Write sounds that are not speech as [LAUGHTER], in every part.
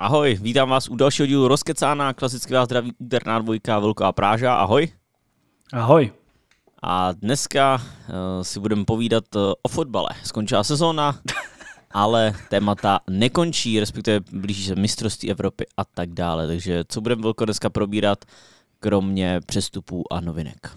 Ahoj, vítám vás u dalšího dílu Rozkecána, klasicky vás zdraví úterná dvojka Velká Práža, ahoj. Ahoj. A dneska uh, si budeme povídat uh, o fotbale. Skončila sezóna, [LAUGHS] ale témata nekončí, respektive blíží se mistrovství Evropy a tak dále. Takže co budeme Velko dneska probírat, kromě přestupů a novinek?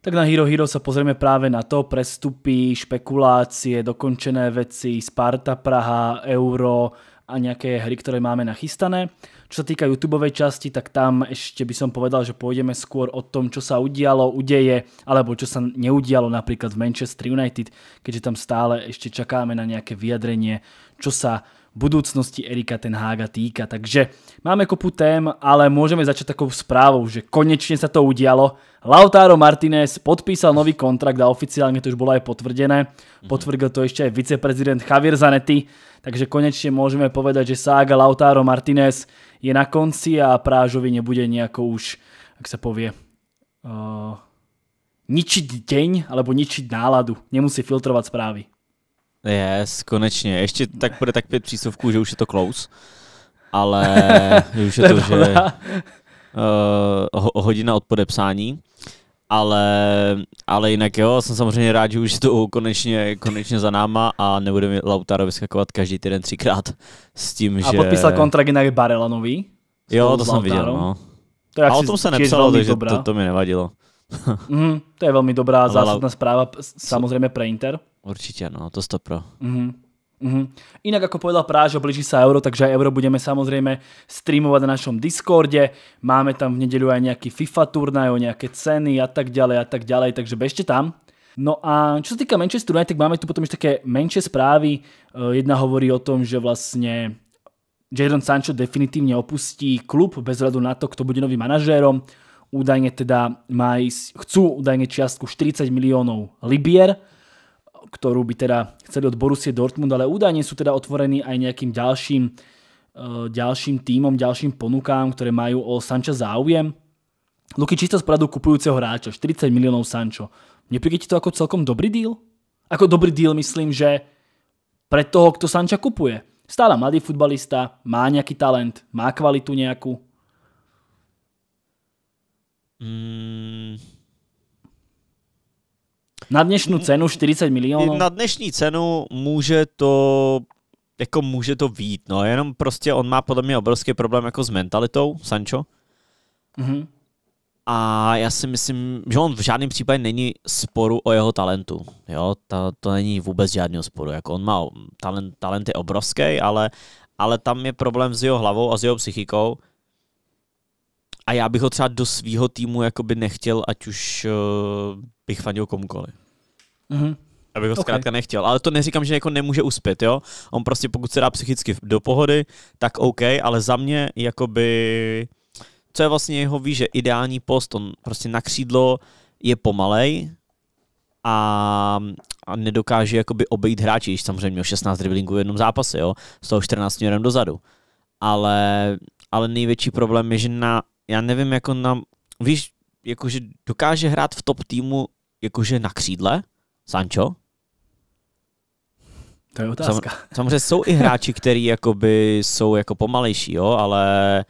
Tak na Hero Hero sa pozrieme práve na to, prestupy, špekulácie, dokončené veci, Sparta Praha, Euro, a nejaké hry, ktoré máme nachystané. Čo sa týka YouTube časti, tak tam ešte by som povedal, že pôjdeme skôr o tom, čo sa udialo, udeje, alebo čo sa neudialo napríklad v Manchester United, keďže tam stále ešte čakáme na nejaké vyjadrenie, čo sa budúcnosti Erika Tenhága týka. Takže máme kopu tém, ale môžeme začať takou správou, že konečne sa to udialo. Lautaro Martinez podpísal nový kontrakt a oficiálne to už bolo aj potvrdené. Mhm. Potvrdil to ešte aj viceprezident Javier Zanetti, takže konečne môžeme povedať, že sága Lautaro Martinez je na konci a Prážovi nebude nejako už, ak sa povie, eh, ničiť deň alebo ničiť náladu. Nemusí filtrovať správy. Yes, konečně. Ještě tak bude tak pět přísovků, že už je to close. Ale [LAUGHS] už je to, že uh, hodina od podepsání. Ale, ale jinak jo, jsem samozřejmě rád, že už je to konečně, konečně za náma a nebudeme Lautaro vyskakovat každý týden třikrát s tím, že... A podpísal kontrakt jinak barelanový. Jo, to jsem viděl, no. To a o tom se nepsalo, takže to, to mi nevadilo. [LAUGHS] mm, to je velmi dobrá Ale zásadná správa, Samozřejmě pro Inter. Určitě no, to 100 pro. Mm-hmm. Mm-hmm. Inak ako povedal Prážo, blíži sa euro, takže aj euro budeme samozrejme streamovať na našom Discorde. Máme tam v nedeľu aj nejaký FIFA turnaj, o nejaké ceny a tak ďalej a tak ďalej, takže bežte tam. No a čo sa týka Manchester United, máme tu potom ešte také menšie správy. Eh, jedna hovorí o tom, že vlastne Jadon Sancho definitívne opustí klub bez hľadu na to, kto bude novým manažérom údajne teda má ísť, chcú údajne čiastku 40 miliónov libier, ktorú by teda chceli od Borussia Dortmund, ale údajne sú teda otvorení aj nejakým ďalším, e, ďalším týmom, ďalším ponukám, ktoré majú o Sancho záujem. Luky, čisto z pradu kupujúceho hráča, 40 miliónov Sancho. Nepríde ti to ako celkom dobrý deal? Ako dobrý deal myslím, že pre toho, kto Sanča kupuje. Stále mladý futbalista, má nejaký talent, má kvalitu nejakú. Mm. Na dnešní cenu 40 milionů? Na dnešní cenu může to jako může to vít, no, jenom prostě on má podle mě obrovský problém jako s mentalitou, Sancho. Mm-hmm. A já si myslím, že on v žádném případě není sporu o jeho talentu, jo, to, to není vůbec žádného sporu, jako on má talent, talent je obrovský, ale, ale tam je problém s jeho hlavou a s jeho psychikou, a já bych ho třeba do svého týmu jakoby nechtěl, ať už uh, bych fandil komukoliv. Mm-hmm. Já bych ho okay. zkrátka nechtěl. Ale to neříkám, že jako nemůže uspět, jo. On prostě pokud se dá psychicky do pohody, tak OK, ale za mě jakoby co je vlastně jeho že ideální post, on prostě na křídlo je pomalej a, a nedokáže jakoby obejít hráči, když samozřejmě měl 16 driblingů v jednom zápase, jo, z toho 14 směrem dozadu. Ale, ale největší problém je, že na já nevím, jako na, víš, jakože dokáže hrát v top týmu jakože na křídle, Sancho? To je otázka. Sam, [LAUGHS] samozřejmě jsou i hráči, který jakoby jsou jako pomalejší, jo, ale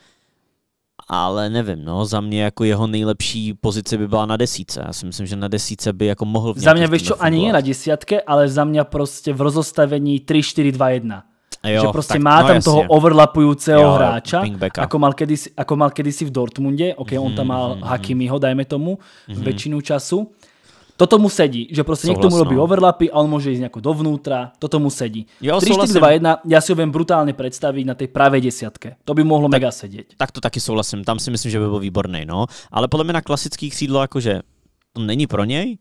ale nevím, no, za mě jako jeho nejlepší pozice by byla na desíce. Já si myslím, že na desíce by jako mohl... Za mě víš ani na desítce, ale za mě prostě v rozostavení 3-4-2-1 Jo, že prostě tak, má no tam jasně. toho overlapujúceho jo, hráča, ako mal, kedysi, ako mal kedysi v Dortmunde, ok, mm-hmm, on tam mal mm-hmm. Hakimiho, dajme tomu, mm-hmm. väčšinu času. Toto mu sedí, že prostě někdo mu robí overlapy a on může jít nějak dovnútra, toto mu sedí. 3, 4, 2, 1, já si ho vím brutálně představit na té pravé desiatke. To by mohlo tak, mega sedět. Tak to taky souhlasím, tam si myslím, že by byl výborný, no. Ale podle mě na klasických sídlo, jakože to není pro něj,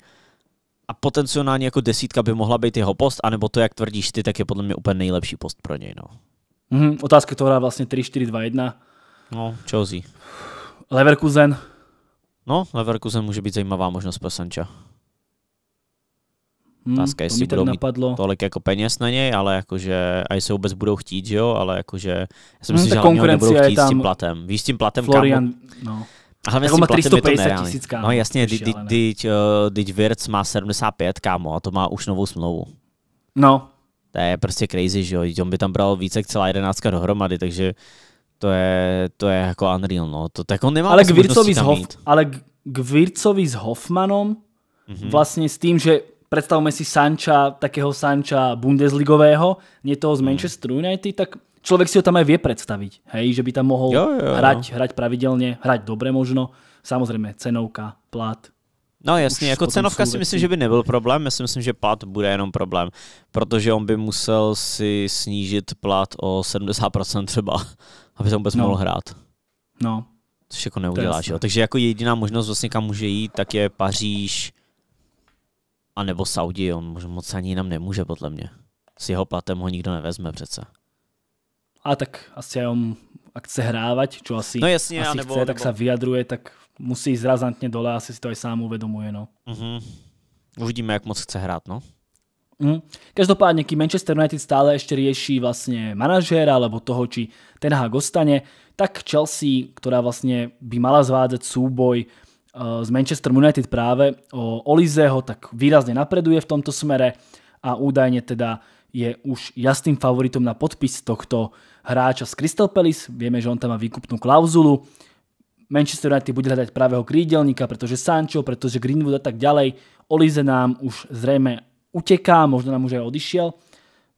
a potenciálně jako desítka by mohla být jeho post, anebo to, jak tvrdíš ty, tak je podle mě úplně nejlepší post pro něj. No. Mm, hmm otázka to hra vlastně 3-4-2-1. No, Chelsea. Leverkusen. No, Leverkusen může být zajímavá možnost pro Sancha. Hmm, Otázka, jestli to budou napadlo. mít tolik jako peněz na něj, ale jakože, a jestli vůbec budou chtít, že jo, ale jakože, já si myslím, hmm, že hlavně nebudou chtít s tím platem. Víš, s tím platem, Florian, kámo, no. A hlavně jako má 350 tisícká. No jasně, teď Virc eh, má 75, kámo, a to má už novou smlouvu. No. To je prostě crazy, že jo, on by tam bral více jak celá jedenáctka dohromady, takže to je, to je jako unreal, no. To, tak on nemá ale k, Hof, ale k Vircovi s Hoffmanom mm-hmm. vlastně s tím, že představme si Sanča, takého Sanča Bundesligového, nie toho z mm. United, tak človek si ho tam aj vie predstaviť, hej, že by tam mohol jo, jo, jo. hrať, hrať pravidelne, hrať dobre možno, samozřejmě cenovka, plat. No jasně, jako cenovka si myslím, že by nebyl problém, já si myslím, že plat bude jenom problém, protože on by musel si snížit plat o 70% třeba, aby tam vůbec no. mohl hrát. No. Což jako neuděláš, jo. Takže jako jediná možnost vlastně kam může jít, tak je Paříž a nebo Saudi, on moc ani jinam nemůže podle mě. S jeho platem ho nikdo nevezme přece a tak asi aj on, ak chce hrávať, čo asi, no jasne, asi nebo, chce, nebo... tak sa vyjadruje, tak musí ísť razantne dole, asi si to aj sám uvedomuje. No. Uh-huh. Uvidíme, jak moc chce hrát, no. Mm. Každopádne, kým Manchester United stále ještě rieši vlastně manažéra alebo toho, či ten Hag ostane, tak Chelsea, která vlastně by mala zvádzať súboj uh, eh, s Manchester United právě o Olizeho, tak výrazně napreduje v tomto smere a údajně teda je už jasným favoritom na podpis tohto hráča z Crystal Palace, vieme, že on tam má výkupnú klauzulu. Manchester United bude hľadať pravého krídelníka, pretože Sancho, pretože Greenwood a tak ďalej. Olize nám už zrejme uteká, možno nám už aj odišiel.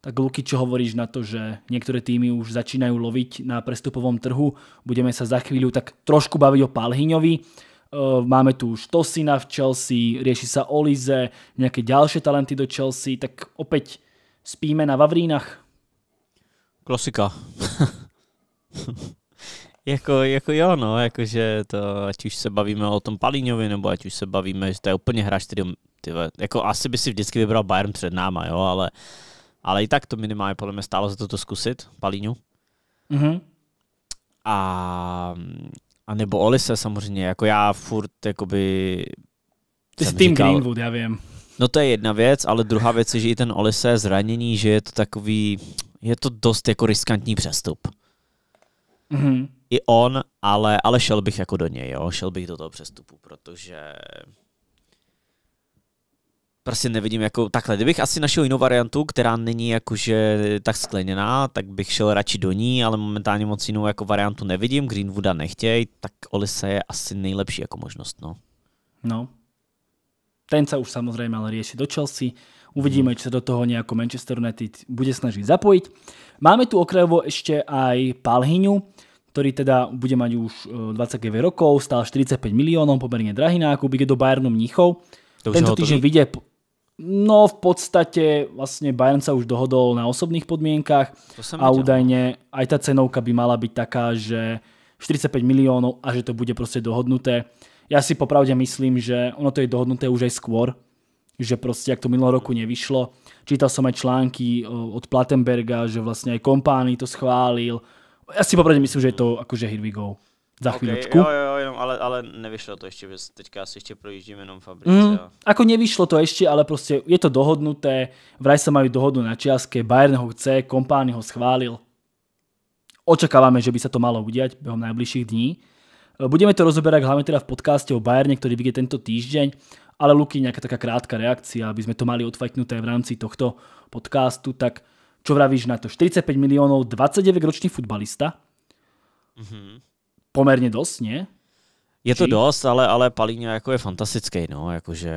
Tak Luky, čo hovoríš na to, že niektoré týmy už začínajú loviť na prestupovom trhu? Budeme sa za chvíľu tak trošku baviť o Palhyňovi. Eh, máme tu už Tosina v Chelsea, rieši sa Olize, nejaké ďalšie talenty do Chelsea, tak opäť spíme na Vavrínach. Klasika. [LAUGHS] jako, jako jo, no, jakože to, ať už se bavíme o tom Palíňovi, nebo ať už se bavíme, že to je úplně hráč, který, tyve, jako asi by si vždycky vybral Bayern před náma, jo, ale, ale i tak to minimálně podle mě stálo za to, to zkusit, Palíňu. Mm-hmm. A, a nebo Olise samozřejmě, jako já furt, jakoby... Ty jsi Team Greenwood, já vím. No to je jedna věc, ale druhá věc je, že i ten Olise zranění, že je to takový, je to dost jako riskantní přestup. Mm-hmm. I on, ale, ale šel bych jako do něj, jo? šel bych do toho přestupu, protože prostě nevidím jako takhle. Kdybych asi našel jinou variantu, která není jakože tak skleněná, tak bych šel radši do ní, ale momentálně moc jinou jako variantu nevidím. Greenwooda nechtěj, tak Olise je asi nejlepší jako možnost. No. no. Ten se už samozřejmě ale rieši do Chelsea. Uvidíme, či sa do toho nejako Manchester United bude snažiť zapojiť. Máme tu okrajovo ešte aj Palhyňu, ktorý teda bude mať už 29 eh, rokov, stál 45 miliónov, pomerne drahý nákup, ide do Bayernu Mníchov. To Tento týždeň vyjde, no v podstate vlastne Bayern sa už dohodol na osobných podmienkach a údajne aj tá cenovka by mala byť taká, že 45 miliónov a že to bude proste dohodnuté. Ja si popravde myslím, že ono to je dohodnuté už aj skôr, že proste, ak to minulého roku nevyšlo. Čítal som aj články eh, od Plattenberga, že vlastne aj Kompány to schválil. Já si popravdě myslím, že je to akože here we go. Za okay, chvíľočku. Jo, jo, jenom, ale, ale nevyšlo to ještě, teďka asi ještě projíždíme jenom Fabrice. Mm, ako nevyšlo to ještě, ale prostě je to dohodnuté, vraj sa majú dohodu na čiastke, Bayern ho chce, Kompány ho schválil. Očakávame, že by sa to malo udiať během najbližších dní. Eh, budeme to rozoberať hlavne teda v podcaste o Bayerne, ktorý vyjde tento týždeň ale Luky, nejaká taká krátka reakcia, aby sme to mali odfajknuté v rámci tohto podcastu, tak čo vravíš na to? 45 miliónov, 29-ročný futbalista? Mm-hmm. Pomerne dosť, nie? Je to dost, ale, ale Palíňa jako je fantastický, no, jakože,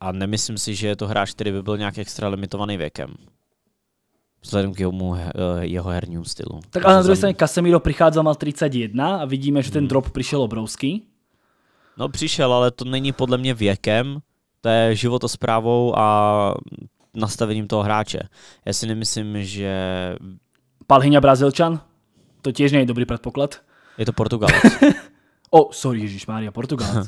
a nemyslím si, že je to hráč, který by byl nějak extra limitovaný věkem. Vzhledem k jeho, eh, jeho hernímu stylu. Tak a na druhé straně Casemiro přicházel mal 31 a vidíme, že ten mhm. drop přišel obrovský. No přišel, ale to není podle mě věkem, to je životosprávou a nastavením toho hráče. Já si nemyslím, že... Palhyňa Brazilčan? To těž není dobrý předpoklad. Je to Portugalec. [LAUGHS] oh, sorry, Ježíš mária. Portugal. Uh,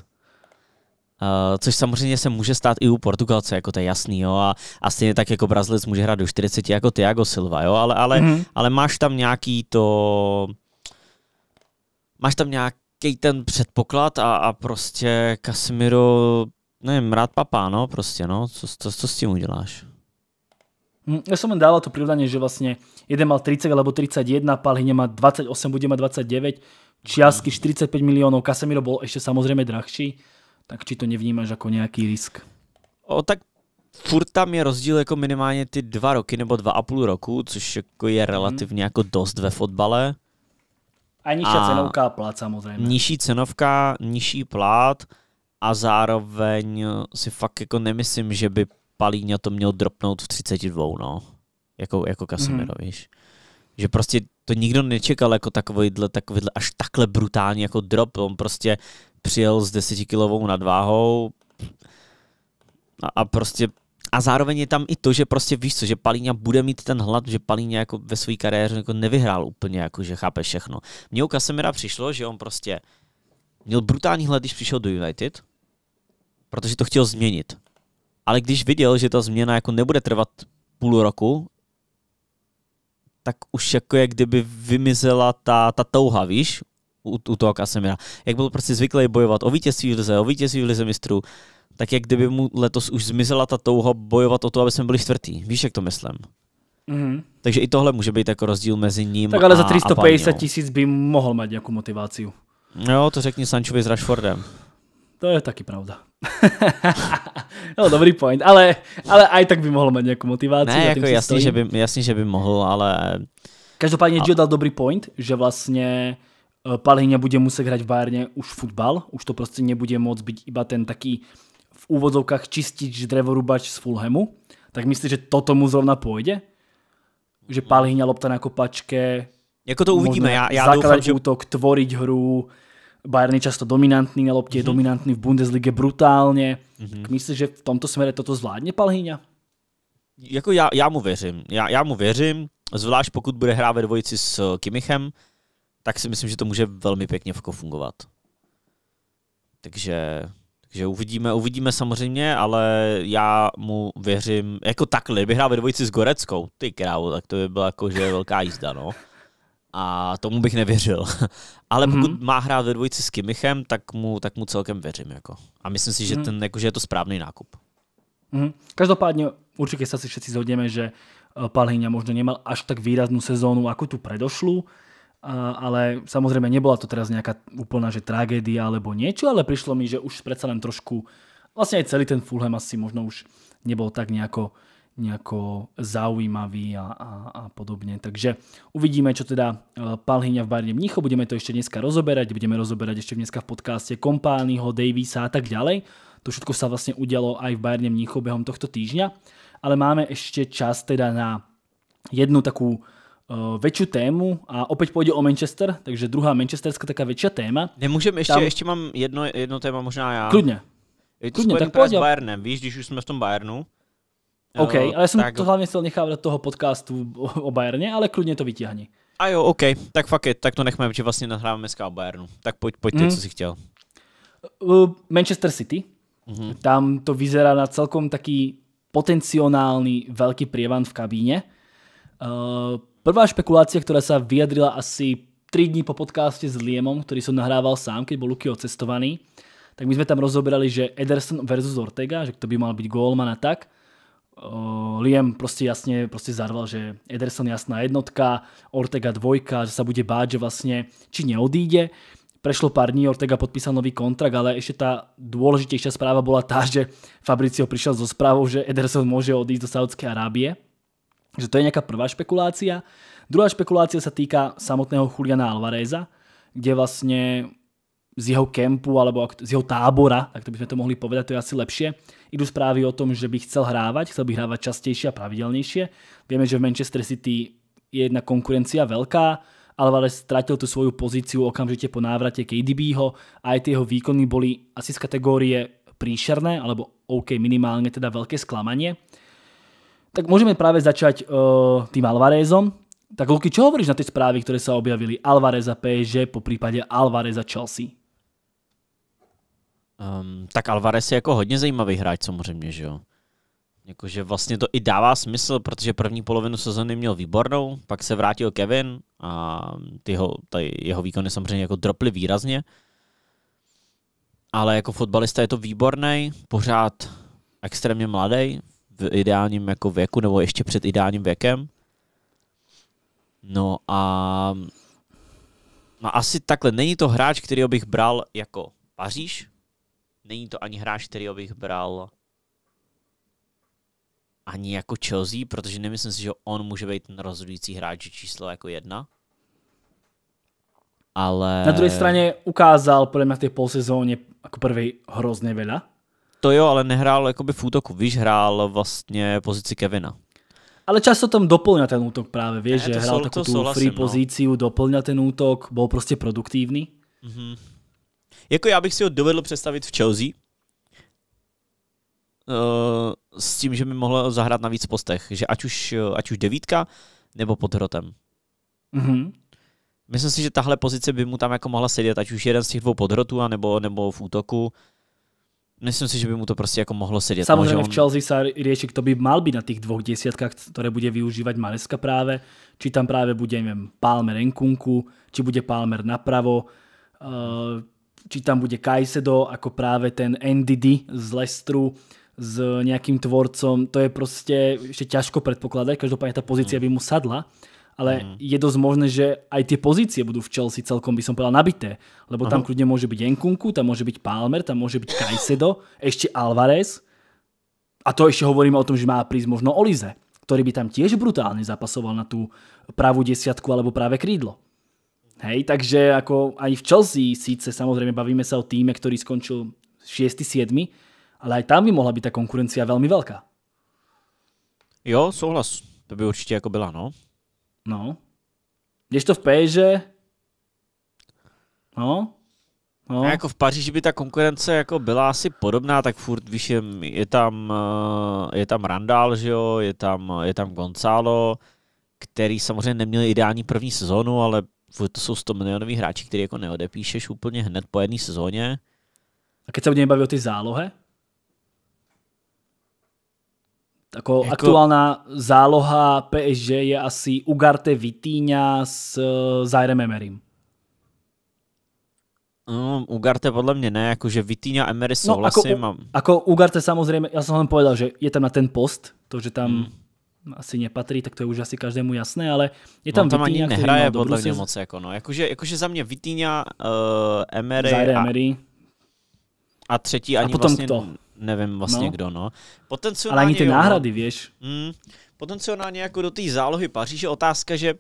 [LAUGHS] eh, což samozřejmě se může stát i u Portugalce, jako to je jasný, jo, a, a stejně tak jako Brazilec může hrát do 40 jako Thiago Silva, jo, ale, ale, mm-hmm. ale máš tam nějaký to, máš tam nějak, nějaký ten předpoklad a, a prostě Casemiro, nevím, rád papá, no prostě, no, co, co, co s tím uděláš? Hm, já jsem len dával to prirovnanie, že vlastně jeden mal 30 alebo 31, Palhyne má 28, bude mať 29, čiastky 45 miliónov, Casemiro bol ešte samozrejme drahší, tak či to nevnímáš ako nejaký risk? O, tak furt tam je rozdíl jako minimálně ty dva roky nebo dva a půl roku, což jako je mhm. relativně jako dost ve fotbale. A nižší a cenovka a plat samozřejmě. Nižší cenovka, nižší plat a zároveň si fakt jako nemyslím, že by Palíňa to měl dropnout v 32, no. Jako, jako Kasimiro, mm. víš. Že prostě to nikdo nečekal jako takovýhle, takovýhle až takhle brutální jako drop. On prostě přijel s kilovou nadváhou a, a prostě a zároveň je tam i to, že prostě víš co, že Palíňa bude mít ten hlad, že Palíňa jako ve své kariéře jako nevyhrál úplně, jako že chápe všechno. Mně u Kasemira přišlo, že on prostě měl brutální hlad, když přišel do United, protože to chtěl změnit. Ale když viděl, že ta změna jako nebude trvat půl roku, tak už jako jak kdyby vymizela ta, ta touha, víš, u, u toho Kasemira. Jak byl prostě zvyklý bojovat o vítězství v lize, o vítězství v lize mistrů, tak jak kdyby mu letos už zmizela ta touha bojovat o to, aby jsme byli čtvrtý. Víš, jak to myslím? Mm-hmm. Takže i tohle může být jako rozdíl mezi ním Tak ale a, za 350 no. tisíc by mohl mít nějakou motivaci. Jo, to řekni Sančovi s Rashfordem. To je taky pravda. [LAUGHS] no, dobrý point, ale, ale aj tak by mohl mít nějakou motivaci. Ne, jako jasný, že by, jasný, že by mohl, ale... Každopádně Gio dal dobrý point, že vlastně eh, Palhyňa bude muset hrát v Bayerně už futbal, už to prostě nebude moc být iba ten taký úvodzovkách čistič drevorubač z Fulhamu, tak myslíš, že toto mu zrovna půjde? Že no. Palhyňa lopta na kopačke, jako to uvidíme, já, já doufám, že... útok, tvoriť hru, Bayern je často dominantní na lopte, mm-hmm. je mhm. dominantní v Bundeslize brutálně. Mm-hmm. myslíš, že v tomto směru toto zvládne Palhyňa? Jako já, já mu věřím. Já, já mu věřím, zvlášť pokud bude hrát ve dvojici s eh, Kimichem, tak si myslím, že to může velmi pěkně fungovat. Takže takže uvidíme, uvidíme samozřejmě, ale já mu věřím, jako takhle, kdyby hrál ve dvojici s Goreckou, ty krávo, tak to by byla jakože velká jízda, no. A tomu bych nevěřil. [LAUGHS] ale pokud mm-hmm. má hrát ve dvojici s Kimichem, tak mu, tak mu celkem věřím, jako. A myslím si, že, mm-hmm. ten, jako, že je to správný nákup. Mm-hmm. Každopádně určitě se si všichni zhodneme, že eh, Palhyňa možno nemal až tak výraznou sezónu jako tu predošlu, ale samozrejme nebola to teraz nejaká úplná že tragédia alebo niečo, ale prišlo mi, že už predsa len trošku, vlastne aj celý ten Fulham asi možno už nebol tak nejako, nejako zaujímavý a, a, a podobne. Takže uvidíme, čo teda eh, Palhyňa v Bárne Mnicho, budeme to ešte dneska rozoberať, budeme rozoberať ešte dneska v podcaste Kompányho, Davisa a tak ďalej. To všetko sa vlastne udialo aj v Bárne Mnicho behom tohto týždňa, ale máme ešte čas teda na jednu takú Eh, väčšiu tému a opäť pôjde o Manchester, takže druhá manchesterská taká väčšia téma. Nemôžem, ještě, Tam... ještě mám jedno, jedno téma možná ja. Kludně. Je to Kludně, tak s Bayernem, víš, když už jsme v tom Bayernu. OK, eh, ale já som tak... to hlavně chcel nechávať do toho podcastu o, Bayerne, ale kľudne to vytíhni. A jo, OK, tak fuck it, tak to nechme, že vlastně nahráváme dneska o Bayernu. Tak poď, poďte, mm. co si chtěl. Eh, Manchester City, mm-hmm. tam to vyzerá na celkom taký potenciálny veľký prievan v kabíne. Uh, Prvá špekulácia, ktorá sa vyjadrila asi 3 dní po podcaste s Liemom, ktorý som nahrával sám, keď bol Luky odcestovaný, tak my sme tam rozoberali, že Ederson versus Ortega, že kto by mal byť gólman a tak. Uh, Liam prostě jasně prostě zarval, že Ederson jasná jednotka, Ortega dvojka, že sa bude báť, že vlastne či neodíde. Prešlo pár dní, Ortega podpísal nový kontrakt, ale ešte tá dôležitejšia správa bola tá, že Fabricio prišiel so správou, že Ederson môže odísť do Saudskej Arábie. Že to je nejaká prvá špekulácia. Druhá špekulácia sa týka samotného Juliana Alvareza, kde vlastne z jeho kempu alebo z jeho tábora, tak to by sme to mohli povedať, to je asi lepšie. Idú správy o tom, že by chcel hrávať, chcel by hrávať častejšie a pravidelnejšie. Vieme, že v Manchester City je jedna konkurencia veľká, ale stratil tu svoju pozíciu okamžite po návrate KDBho a aj tie jeho výkony boli asi z kategórie príšerné, alebo OK, minimálne teda veľké sklamanie tak môžeme práve začať uh, tým Alvarezom. Tak Luky, čo hovoríš na tie správy, ktoré sa objavili? Alvareza PSG, po prípade Alvareza Chelsea. Um, tak Alvarez je jako hodně zajímavý hráč samozřejmě, že jo. Jakože vlastně to i dává smysl, protože první polovinu sezony měl výbornou, pak se vrátil Kevin a ty jeho, ty jeho výkony samozřejmě jako droply výrazně. Ale jako fotbalista je to výborný, pořád extrémně mladý, v ideálním jako věku nebo ještě před ideálním věkem. No a no asi takhle, není to hráč, který bych bral jako Paříž, není to ani hráč, který bych bral ani jako Chelsea, protože nemyslím si, že on může být rozhodující hráč číslo jako jedna. Ale... Na druhé straně ukázal podle mě v té polsezóně jako první hrozně veľa. To jo, ale nehrál jakoby v útoku, víš, hrál vlastně pozici Kevina. Ale často tam doplňa ten útok právě, víš, že hrál takovou tú free no. pozíciu, doplňa ten útok, byl prostě produktivní. Mm-hmm. Jako já bych si ho dovedl představit v Chelsea, eh, s tím, že mi mohl zahrát na víc postech, že ať už, ať už devítka, nebo pod hrotem. Mm-hmm. Myslím si, že tahle pozice by mu tam jako mohla sedět, ať už jeden z těch dvou podhrotů, nebo, nebo v útoku. Myslím si, že by mu to prostě jako mohlo sedět. Samozřejmě v Chelsea se rieši, kdo by mal být na těch dvou desítkách, které bude využívat Maneska práve. Či tam práve bude, nevím, Palmer Enkunku, či bude Palmer napravo, eh, či tam bude Kajsedo jako práve ten NDD z Lestru s nějakým tvorcom. To je prostě ještě ťažko předpokládat, každopádně ta pozícia mm. by mu sadla ale mm. je dosť možné, že aj tie pozície budú v Chelsea celkom, by som povedal, nabité. Lebo tam kľudne môže byť Enkunku, tam môže byť Palmer, tam môže byť Kajsedo, ešte Alvarez. A to ešte hovoríme o tom, že má prísť možno Olize, ktorý by tam tiež brutálne zapasoval na tú pravú desiatku alebo práve krídlo. Hej, takže ako aj v Chelsea síce samozrejme bavíme sa o týme, ktorý skončil 6. 7. ale aj tam by mohla byť ta konkurencia velmi velká. Jo, souhlas. To by určitě jako byla, no. No. Když to v Paříži? no, No. A jako v Paříži by ta konkurence jako byla asi podobná, tak furt víš, je, je tam, eh, je tam Randall, že jo, je tam, je tam Gonzalo, který samozřejmě neměl ideální první sezónu, ale to jsou 100 milionoví hráči, který jako neodepíšeš úplně hned po jedné sezóně. A když se o něj baví o ty zálohe, Jako, jako aktuálna záloha PSG je asi Ugarte Vitíňa s eh, Zairem Emerym. No, Ugarte podle mě ne, jakože Vitíňa Emery souhlasím. No, ako, ako Ugarte samozřejmě, já jsem vám povedal, že je tam na ten post, to, že tam hmm asi nepatří, tak to je už asi každému jasné, ale je tam, no, tam Vitíňa, ani nehraje podle mě moc. Jako, no. jakože, jakože za mě Vitíňa, uh, Emery, Zaire a, Emery a třetí ani a potom vlastně... kto? nevím vlastně no. kdo, no. Potenciálně, Ale ani ty jo, no. náhrady, no. víš. Mm, potenciálně jako do té zálohy Paříže otázka, že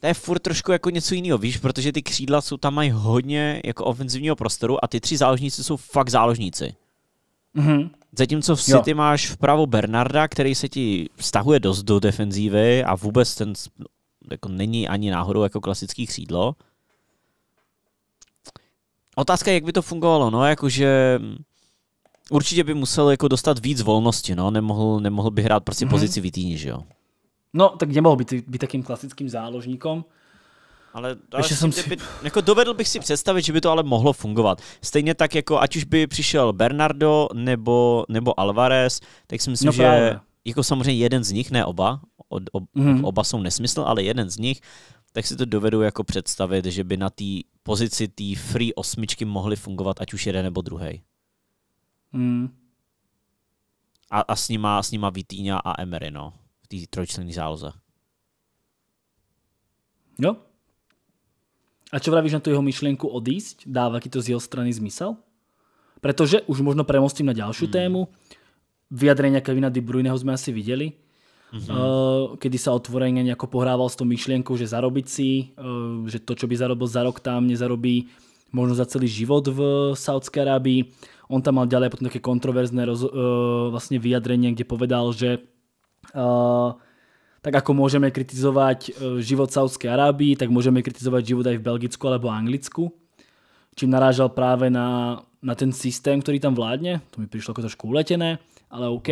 to je furt trošku jako něco jiného, víš, protože ty křídla jsou tam mají hodně jako ofenzivního prostoru a ty tři záložníci jsou fakt záložníci. Mm-hmm. Zatímco v City jo. máš vpravo Bernarda, který se ti stahuje dost do defenzívy a vůbec ten jako není ani náhodou jako klasický křídlo. Otázka je, jak by to fungovalo, no, jakože mm, určitě by musel jako dostat víc volnosti, no, nemohl, nemohl by hrát prostě mm-hmm. pozici vytýni, že jo? No, tak nemohl by být takým klasickým záložníkom. Ale ještě jsem si... by, jako dovedl bych si představit, že by to ale mohlo fungovat. Stejně tak jako ať už by přišel Bernardo nebo, nebo Alvarez, tak si myslím, no, že právě. jako samozřejmě jeden z nich, ne oba, od, ob, mm-hmm. oba jsou nesmysl, ale jeden z nich, tak si to dovedu jako představit, že by na té pozici té free osmičky mohly fungovat ať už jeden nebo druhý. Mm. A, a s nima, s nima Vitíňa a Emery, no. V té trojčlenné záloze. Jo. A čo vravíš na tu jeho myšlienku odísť? dává ti to z jeho strany zmysel? Pretože už možno premostím na ďalšiu mm. tému. Vyjadrenia Kevina De Bruyneho sme asi videli. Mm-hmm. kedy sa otvorene nejako pohrával s tou myšlienkou, že zarobiť si, že to, čo by zarobil za rok tam, nezarobí možno za celý život v Saudskej Arábii. On tam mal ďalej potom také kontroverzné roz, uh, eh, vlastne vyjadrenie, kde povedal, že uh, tak ako môžeme kritizovať eh, život Saudskej Arábii, tak môžeme kritizovať život aj v Belgicku alebo Anglicku. Čím narážal práve na, na ten systém, ktorý tam vládne. To mi prišlo ako trošku uletené, ale OK.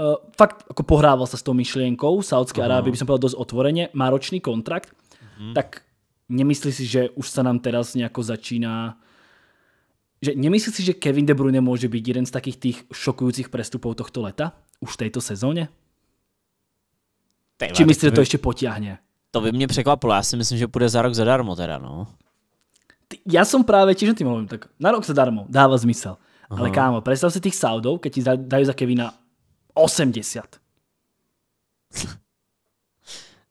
Uh, fakt ako pohrával sa s tou myšlienkou Saudskej uh-huh. Arábie, by som povedal dosť otvorene, má ročný kontrakt, uh-huh. tak nemyslí si, že už sa nám teraz nejako začína že nemyslíš si, že Kevin De Bruyne môže byť jeden z takých tých šokujúcich prestupov tohto leta? Už v tejto sezóně? Či myslíš, že to by... ještě potiahne? To by mě překvapilo, já si myslím, že půjde za rok zadarmo teda, no. Já jsem právě tiež o tým hovorím, tak na rok zadarmo, dává zmysel. Aha. Ale kámo, představ si tých Saudov, keď ti dají za Kevina 80. [LAUGHS]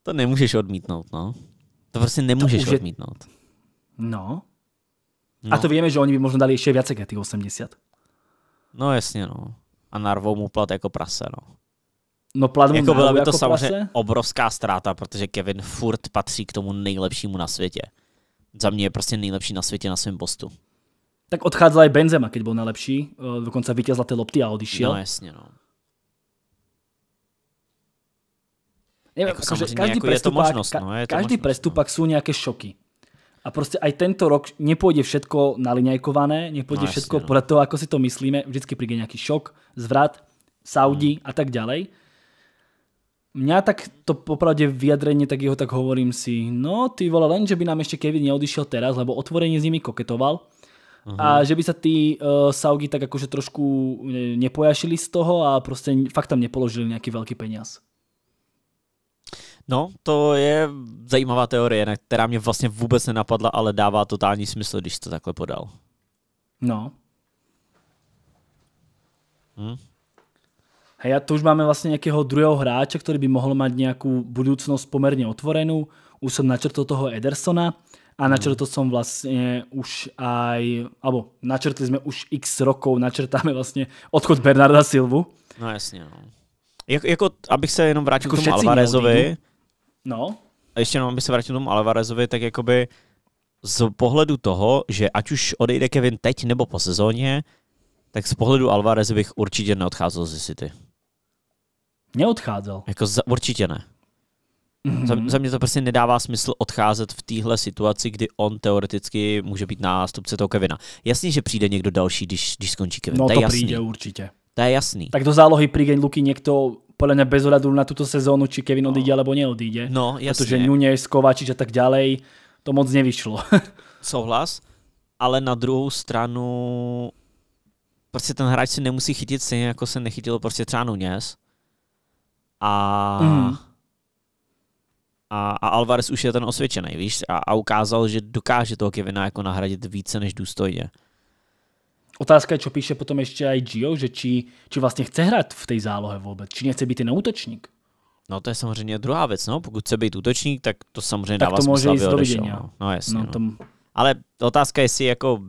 to nemůžeš odmítnout, no. To prostě nemůžeš to je... odmítnout. No, No. A to vieme, že oni by možno dali ešte viacej tých 80. No jasně, no. A narvou mu plat jako prase, no. No plat jako byla by to jako samozřejmě prase? obrovská ztráta, protože Kevin furt patří k tomu nejlepšímu na světě. Za mě je prostě nejlepší na světě na svém postu. Tak odcházel i Benzema, keď byl nejlepší. E, dokonce vítězla té lopty a odišel. No jasně, no. jako, jako každý, jako prestupák, no, je to každý možnost, prestupak no. sú nejaké šoky. A proste aj tento rok nepôjde všetko naliňajkované, nepôjde no, všetko jasne, no. podľa toho, ako si to myslíme. Vždycky príde nejaký šok, zvrat, Saudi mm. a tak ďalej. Mňa tak to popravde vyjadrenie, tak jeho tak hovorím si, no ty vole, len že by nám ešte Kevin neodišiel teraz, lebo otvorenie s nimi koketoval. Uhum. A mhm. že by sa tí uh, e, Saugi tak akože trošku e, nepojašili z toho a proste fakt tam nepoložili nejaký veľký peniaz. No, to je zajímavá teorie, která mě vlastně vůbec nenapadla, ale dává totální smysl, když to takhle podal. No. Hm? Hej, a to už máme vlastně nějakého druhého hráče, který by mohl mít nějakou budoucnost poměrně otvorenou. Už jsem načrtl toho Edersona a mhm. načrtl jsem vlastně už aj, alebo načrtli jsme už x rokov, načrtáme vlastně odchod Bernarda Silvu. No jasně, no. Jak, jako, abych se jenom vrátil jako k tomu Alvarezovi, no, No. A ještě jenom, aby se vrátil tomu Alvarezovi, tak jakoby z pohledu toho, že ať už odejde Kevin teď nebo po sezóně, tak z pohledu Alvareze bych určitě neodcházel ze City. Neodcházel? Jako za, určitě ne. Mm-hmm. Za, za mě to prostě nedává smysl odcházet v téhle situaci, kdy on teoreticky může být nástupce toho Kevina. Jasný, že přijde někdo další, když, když skončí Kevin. No to, to je jasný. přijde určitě. To je jasný. Tak do zálohy přijde Luky někdo podľa mňa bez ohľadu na túto sezónu, či Kevin no. odíde alebo neodíde. No, jasne. Protože Nunez, Kovačič a tak ďalej, to moc nevyšlo. [LAUGHS] Souhlas, ale na druhou stranu prostě ten hráč si nemusí chytit stejně, jako se nechytil prostě třeba Nunez. A, mm. a, a Alvarez už je ten osvědčený, víš, a, a ukázal, že dokáže toho Kevina jako nahradit více než důstojně. Otázka je, čo píše potom ještě aj Gio, že či, či vlastně chce hrát v té zálohe vůbec, či nechce být ten útočník. No to je samozřejmě druhá věc, no. Pokud chce být útočník, tak to samozřejmě tak dává to může smysl, aby odešel, no. no, jasně, no, no. Tom... Ale otázka je, jestli jako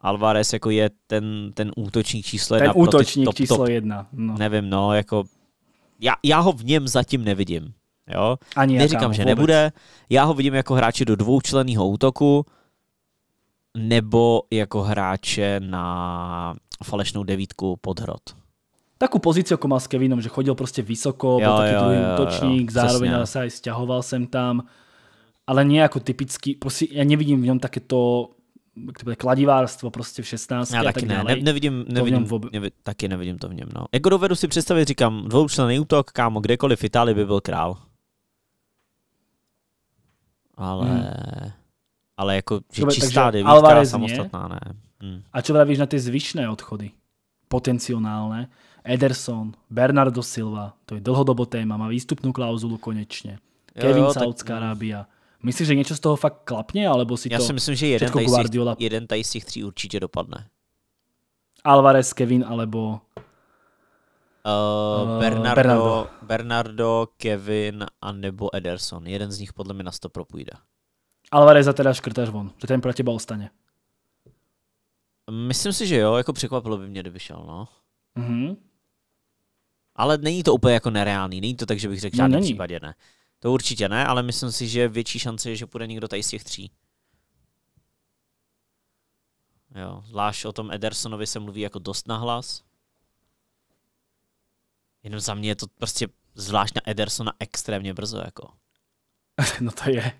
Alvarez jako je ten, ten útočník číslo jedna. Ten útočník top, číslo top. jedna. No. Nevím, no, jako já, já ho v něm zatím nevidím. Jo? Ani Neříkám, že vůbec. nebude. Já ho vidím jako hráče do dvoučleného útoku, nebo jako hráče na falešnou devítku pod hrot. Takú pozíciu, ako mal s Kevinom, že chodil prostě vysoko, jo, bol taký jo, druhý jo, útočník, jo, zároveň ale sa aj stiahoval sem tam, ale nie ako typický, prostě ja nevidím v ňom takéto to bude, kladivárstvo prostě v 16. Já taky tak ne, ne, nevidím, nevidím, to v něm nevi, taky nevidím to v něm. No. Jako dovedu si představit, říkám, dvoučlený útok, kámo, kdekoliv v Itálii by byl král. Ale... Hmm. Ale jako, že čistá takže devítka Alvarez samostatná, nie. ne. Hmm. A čo vravíš na ty zvyšné odchody? Potenciálne. Ederson, Bernardo Silva, to je dlhodobo téma, má výstupnú klauzulu konečne. Kevin jo, jo, Saudská tak... Arábia. Myslíš, že něco z toho fakt klapne? alebo si Já to si myslím, že jeden tady, Guardiola... jeden z tří určitě dopadne. Alvarez, Kevin, alebo... Uh, Bernardo, Bernardo. Bernardo, Kevin a nebo Ederson. Jeden z nich podle mě na 100 propůjde. Alvareza teda škrtáš von, že ten pro těba ostane. Myslím si, že jo, jako překvapilo by mě, kdyby šel, no. Mm-hmm. Ale není to úplně jako nereálný, není to tak, že bych řekl, že no, případě ne. To určitě ne, ale myslím si, že větší šance je, že půjde někdo tady z těch tří. Jo, zvlášť o tom Edersonovi se mluví jako dost nahlas. Jenom za mě je to prostě zvlášť na Edersona extrémně brzo, jako. [LAUGHS] No to je.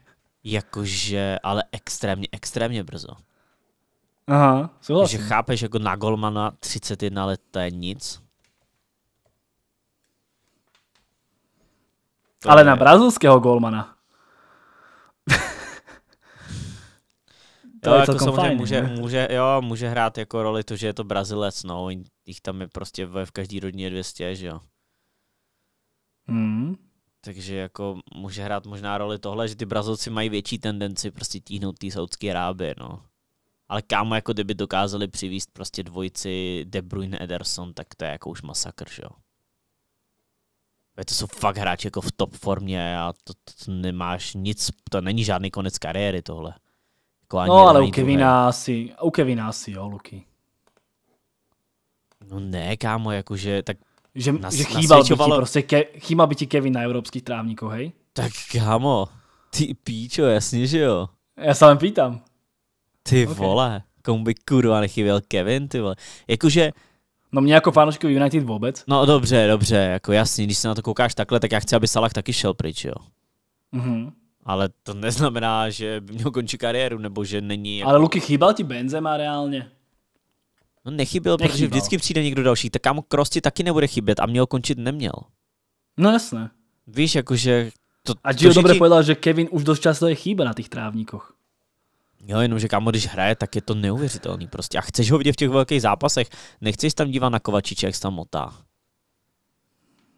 Jakože, ale extrémně, extrémně brzo. Aha, souhlasím. Že chápeš, jako na Golmana 31 let to je nic. To ale je... na brazilského Golmana. [LAUGHS] to jo, je jako samozřejmě fajn, může, může, jo, může hrát jako roli to, že je to Brazilec, no, jich tam je prostě v každý rodině 200, že jo. Hmm. Takže jako může hrát možná roli tohle, že ty Brazilci mají větší tendenci prostě tíhnout tý Saudské ráby, no. Ale kámo, jako kdyby dokázali přivíst prostě dvojici De Bruyne Ederson, tak to je jako už masakr, že jo. To jsou fakt hráči jako v top formě a to, to, to nemáš nic, to není žádný konec kariéry tohle. Jako no ale u Kevina, asi, u Kevina asi, jo, Luky. No ne, kámo, jakože, tak že, nas, že chýbal, by ti prostě ke, chýbal by ti Kevin na evropských trávníkoch, hej? Tak kámo, ty píčo, jasně, že jo. Já se vám pýtam. Ty okay. vole, komu by kurva nechyběl Kevin, ty vole. Jakože... No mě jako fanouškovi United vůbec. No dobře, dobře, jako jasně, když se na to koukáš takhle, tak já chci, aby Salah taky šel pryč, jo. Mm-hmm. Ale to neznamená, že by měl končit kariéru, nebo že není... Jako... Ale Luky chýbal ti Benzema reálně. No nechyběl, nechyběl, protože vždycky přijde někdo další, tak kámo Cross ti taky nebude chybět a měl končit neměl. No jasné. Víš, jakože... To, a Gio dobře ti... povedal, že Kevin už dost často je chýba na těch trávníkoch. Jo, že kámo, když hraje, tak je to neuvěřitelný prostě. A chceš ho vidět v těch velkých zápasech, nechceš tam dívat na Kovačiče, jak se tam motá.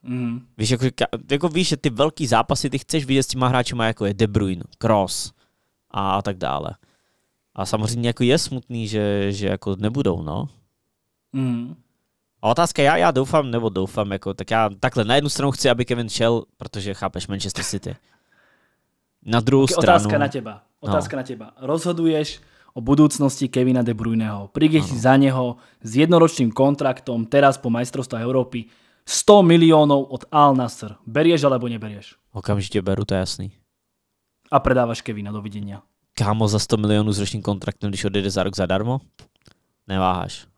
Mm. Víš, jako, jako víš, že ty velký zápasy ty chceš vidět s těma hráčima, jako je De Bruyne, Cross a tak dále. A samozřejmě jako je smutný, že, že jako nebudou, no. Mm. A otázka, já, já doufám, nebo doufám, jako, tak já takhle, na jednu stranu chci, aby Kevin šel, protože chápeš Manchester City. Na druhou Taky stranu... Otázka na těba. No. Otázka no. na těba. Rozhoduješ o budoucnosti Kevina De Bruyneho. Prídeš no. za něho, s jednoročným kontraktom teraz po majstrovstvá Evropy, 100 milionů od Al Nasser. Berieš alebo neberieš? Okamžitě beru, to je jasný. A predáváš Kevina, dovidenia. Kámo, za 100 milionů s ročním kontraktem, když odejde za rok zadarmo? Neváháš.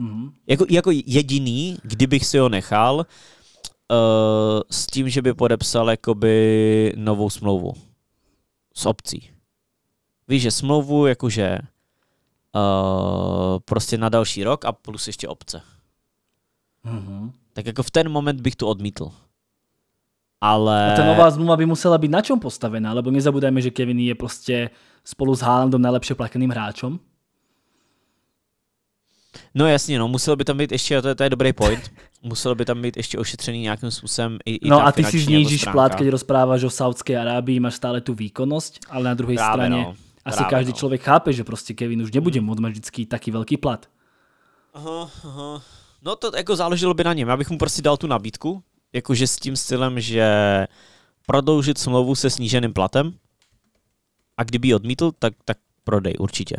Mm-hmm. Jako, jako jediný, kdybych si ho nechal, uh, s tím, že by podepsal jakoby novou smlouvu s obcí. Víš, že smlouvu jakože uh, prostě na další rok a plus ještě obce. Mm-hmm. Tak jako v ten moment bych to odmítl. Ale... A ta nová zmluva by musela být na čom postavená, lebo nezabudajme, že Kevin je prostě spolu s Haalandom najlepšie plateným hráčom. No jasně, no, muselo by tam být ještě, to je, to je dobrý point, [LAUGHS] muselo by tam být ještě ošetřený nějakým způsobem i, i No a ty si znížíš plát, když rozpráváš o Saudské Arábii, máš stále tu výkonnost, ale na druhé straně no. asi Právě každý no. člověk chápe, že prostě Kevin už nebude hmm. moct mít vždycky taky velký plat. Aha, aha. No to jako záleželo by na něm. Já bych mu prostě dal tu nabídku, jakože s tím stylem, že prodloužit smlouvu se sníženým platem a kdyby ji odmítl, tak, tak prodej určitě.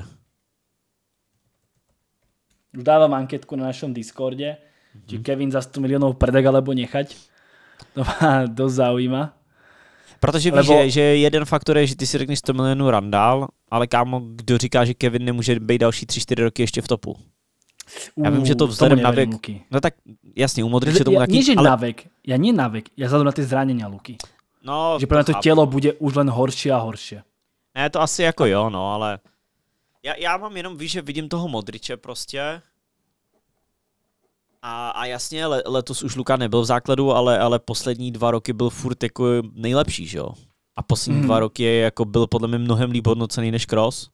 Už dávam anketku na našom Discorde, mm či Kevin za 100 miliónov predať alebo nechať. To má [LAUGHS] dosť zaujíma. Protože víš, Lebo... že, že jeden faktor je, že ty si řekneš 100 milionů randál, ale kámo, kdo říká, že Kevin nemůže být další 3-4 roky ještě v topu? Uh, já vím, že to vzhledem na věk. Luky. No tak jasně, u Modriče tomu taky. Nie, že ale... na vek, Já nie na věk. Já vzhledem na ty zranění Luky. No, že pro to, to tělo bude už len horší a horší. Ne, to asi jako jo, no, ale já, já mám jenom, víš, že vidím toho Modriče prostě. A, a jasně, le, letos už Luka nebyl v základu, ale, ale poslední dva roky byl furt jako nejlepší, že jo? A poslední mm. dva roky jako byl podle mě mnohem líp hodnocený než Kroos.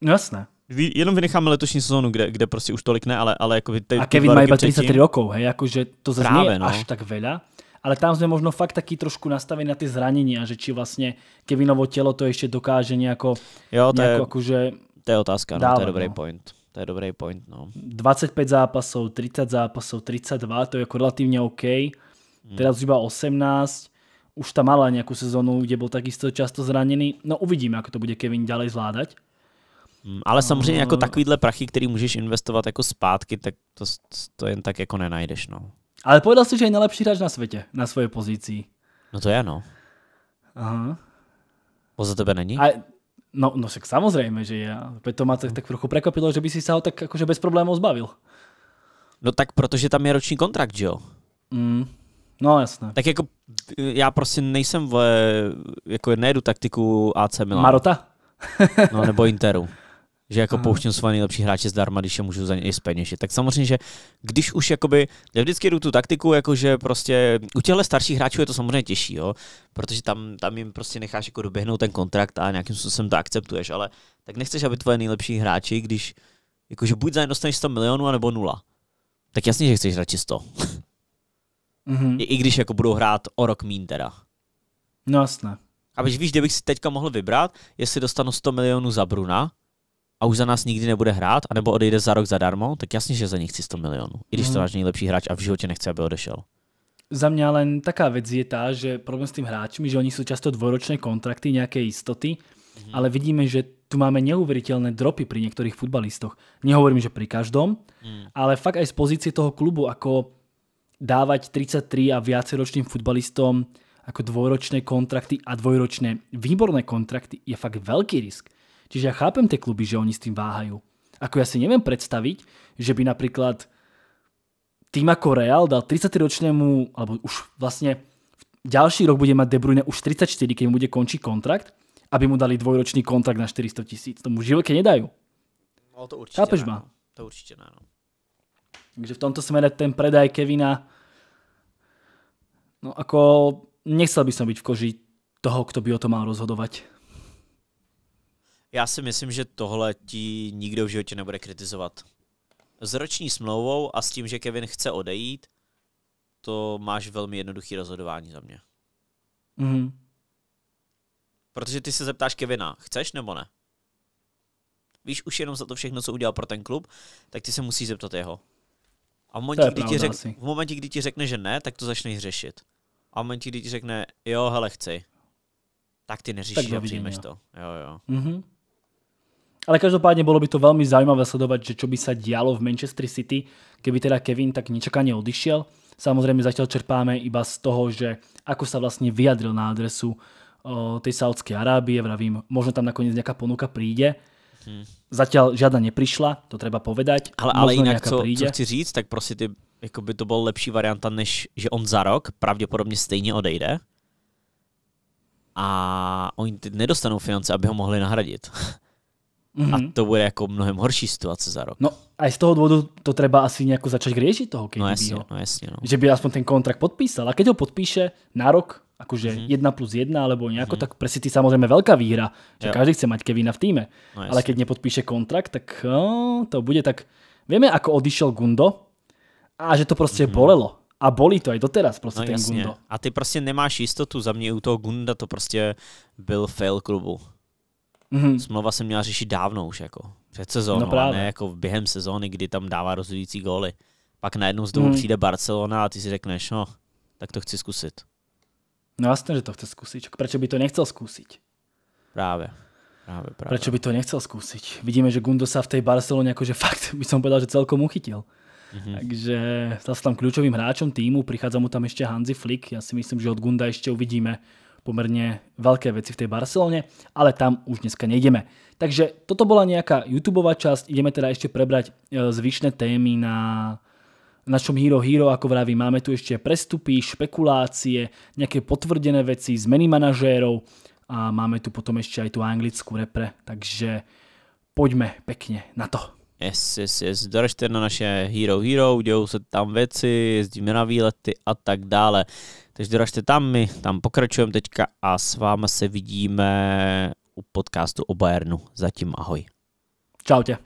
No jasné. Vy, jenom vynecháme letošní sezónu, kde, kde prostě už tolik ne, ale, ale jako ty, A Kevin má iba 33 rokov, hej, jakože to zase no. až tak veľa. Ale tam jsme možno fakt taky trošku nastavení na ty zranenia, že či vlastně Kevinovo tělo to ještě dokáže nějako, jo, to nějako je... akože to je otázka, no, Dále, to je dobrý no. point. To je dobrý point, no. 25 zápasov, 30 zápasov, 32, to je jako relativně OK. Hmm. Teraz iba 18, už tam mala nejakú sezónu, kde bol takisto často zranený. No uvidíme, ako to bude Kevin ďalej zvládať. Hmm, ale samozřejmě uh, jako takovýhle prachy, který můžeš investovat jako zpátky, tak to, to jen tak jako nenajdeš, no. Ale povedal si, že je nejlepší hráč na světě, na svoje pozici. No to je, no. Aha. za tebe není? A, No, no však samozrejme, že ja. Preto ma tak, tak trochu prekvapilo, že by si sa ho tak akože bez problémov zbavil. No tak protože tam je roční kontrakt, že jo? Mm. No jasné. Tak jako já prostě nejsem v, jako nejedu taktiku AC Milan. Marota? no nebo Interu. [LAUGHS] že jako Aha. pouštím své nejlepší hráče zdarma, když je můžu za ně i zpeněžit. Tak samozřejmě, že když už jakoby, já vždycky jdu tu taktiku, jakože prostě u těchto starších hráčů je to samozřejmě těžší, jo, protože tam, tam jim prostě necháš jako doběhnout ten kontrakt a nějakým způsobem to akceptuješ, ale tak nechceš, aby tvoje nejlepší hráči, když jakože buď za ně dostaneš 100 milionů, anebo nula. Tak jasně, že chceš radši 100. mm-hmm. I, I když jako budou hrát o rok mín teda. No jasné. A víš, kdybych si teďka mohl vybrat, jestli dostanu 100 milionů za Bruna, a už za nás nikdy nebude hrát, anebo odejde za rok zadarmo, tak jasně, že za ní chci 100 milionů. I když mm. to náš mhm. nejlepší hráč a v životě nechce, aby odešel. Za mě ale taká věc je ta, že problém s tím hráčmi, že oni jsou často dvoročné kontrakty, nějaké jistoty, mm. ale vidíme, že tu máme neuvěřitelné dropy pri některých futbalistoch. Nehovorím, že pri každom, mm. ale fakt aj z pozície toho klubu, ako dávať 33 a viaceročným futbalistom ako dvojročné kontrakty a dvojročné výborné kontrakty je fakt veľký risk. Čiže ja chápem tie kluby, že oni s tým váhajú. Ako ja si neviem predstaviť, že by napríklad tým ako Real dal 33-ročnému, alebo už vlastne ďalší rok bude mať De Bruyne už 34, keď mu bude končiť kontrakt, aby mu dali dvojročný kontrakt na 400 tisíc. Tomu živote nedajú. No to určite Chápeš ma? No. To určite ne, no. Takže v tomto smere ten predaj Kevina no ako nechcel by som byť v koži toho, kto by o to mal rozhodovať. Já si myslím, že tohle ti nikdo v životě nebude kritizovat. S roční smlouvou a s tím, že Kevin chce odejít, to máš velmi jednoduché rozhodování za mě. Mm-hmm. Protože ty se zeptáš Kevina, chceš nebo ne? Víš, už jenom za to všechno, co udělal pro ten klub, tak ty se musíš zeptat jeho. A v momentě, kdy ti, řek, v momentě kdy ti řekne, že ne, tak to začneš řešit. A v momentě, kdy ti řekne, jo, hele, chci, tak ty neřešíš a přijmeš jo. to. Jo, jo. Mm-hmm. Ale každopádne bolo by to veľmi zaujímavé sledovať, že čo by sa dialo v Manchester City, keby teda Kevin tak nečakane odišiel. Samozrejme zatiaľ čerpáme iba z toho, že ako sa vlastne vyjadril na adresu tej Saudskej Arábie, vravím, možno tam nakoniec nejaká ponuka príde. Hmm. Zatiaľ žiadna neprišla, to treba povedať. Ale, ale inak, co, co chci říct, tak prostě ty, jako by to byl lepší varianta, než že on za rok pravděpodobně stejně odejde a oni nedostanou finance, aby ho mohli nahradit. [LAUGHS] Mm-hmm. A mhm. to bude jako mnohem horší situace za rok. No a z toho důvodu to třeba asi nějak jako začít řešit toho KDB. No jasně, no jasně. No. Že by aspoň ten kontrakt podpísal. A keď ho podpíše na rok, jakože mm-hmm. jedna plus jedna, alebo nejako, mm-hmm. tak presne ty samozřejmě velká výhra, že jo. každý chce mať Kevina v týme. No, Ale keď nepodpíše kontrakt, tak no, to bude tak... Víme, ako odišel Gundo a že to prostě mm-hmm. bolelo. A bolí to i doteraz prostě no, ten jasně. Gundo. A ty prostě nemáš jistotu, za mě u toho Gunda to prostě byl fail klubu. Mm-hmm. Smlouva se měla řešit dávno už, jako před sezónou, no a ne jako během sezóny, kdy tam dává rozhodující góly. Pak najednou z toho mm. přijde Barcelona a ty si řekneš, no, tak to chci zkusit. No jasně, že to chce zkusit. Proč by to nechcel zkusit? Právě. Právě, právě. Proč by to nechcel zkusit? Vidíme, že Gundo se v té Barceloně jakože [LAUGHS] fakt by som povedal, že celkom uchytil. Mm-hmm. Takže stal se tam klíčovým hráčem týmu, Přichází mu tam ještě Hanzi Flick, Já si myslím, že od Gunda ještě uvidíme poměrně velké věci v té Barceloně, ale tam už dneska nejdeme. Takže toto byla nějaká YouTubeová časť, ideme teda ještě prebrať eh, zvyšné témy na našom Hero Hero, ako vraví, máme tu ešte prestupy, špekulácie, nejaké potvrdené veci, zmeny manažérov a máme tu potom ešte aj tú anglickú repre, takže poďme pekne na to. Yes, yes, yes. Doražte na naše Hero Hero, dějou se tam věci, jezdíme na výlety a tak dále. Takže doražte tam, my tam pokračujeme teďka a s vámi se vidíme u podcastu o Bayernu. Zatím ahoj. Čau tě.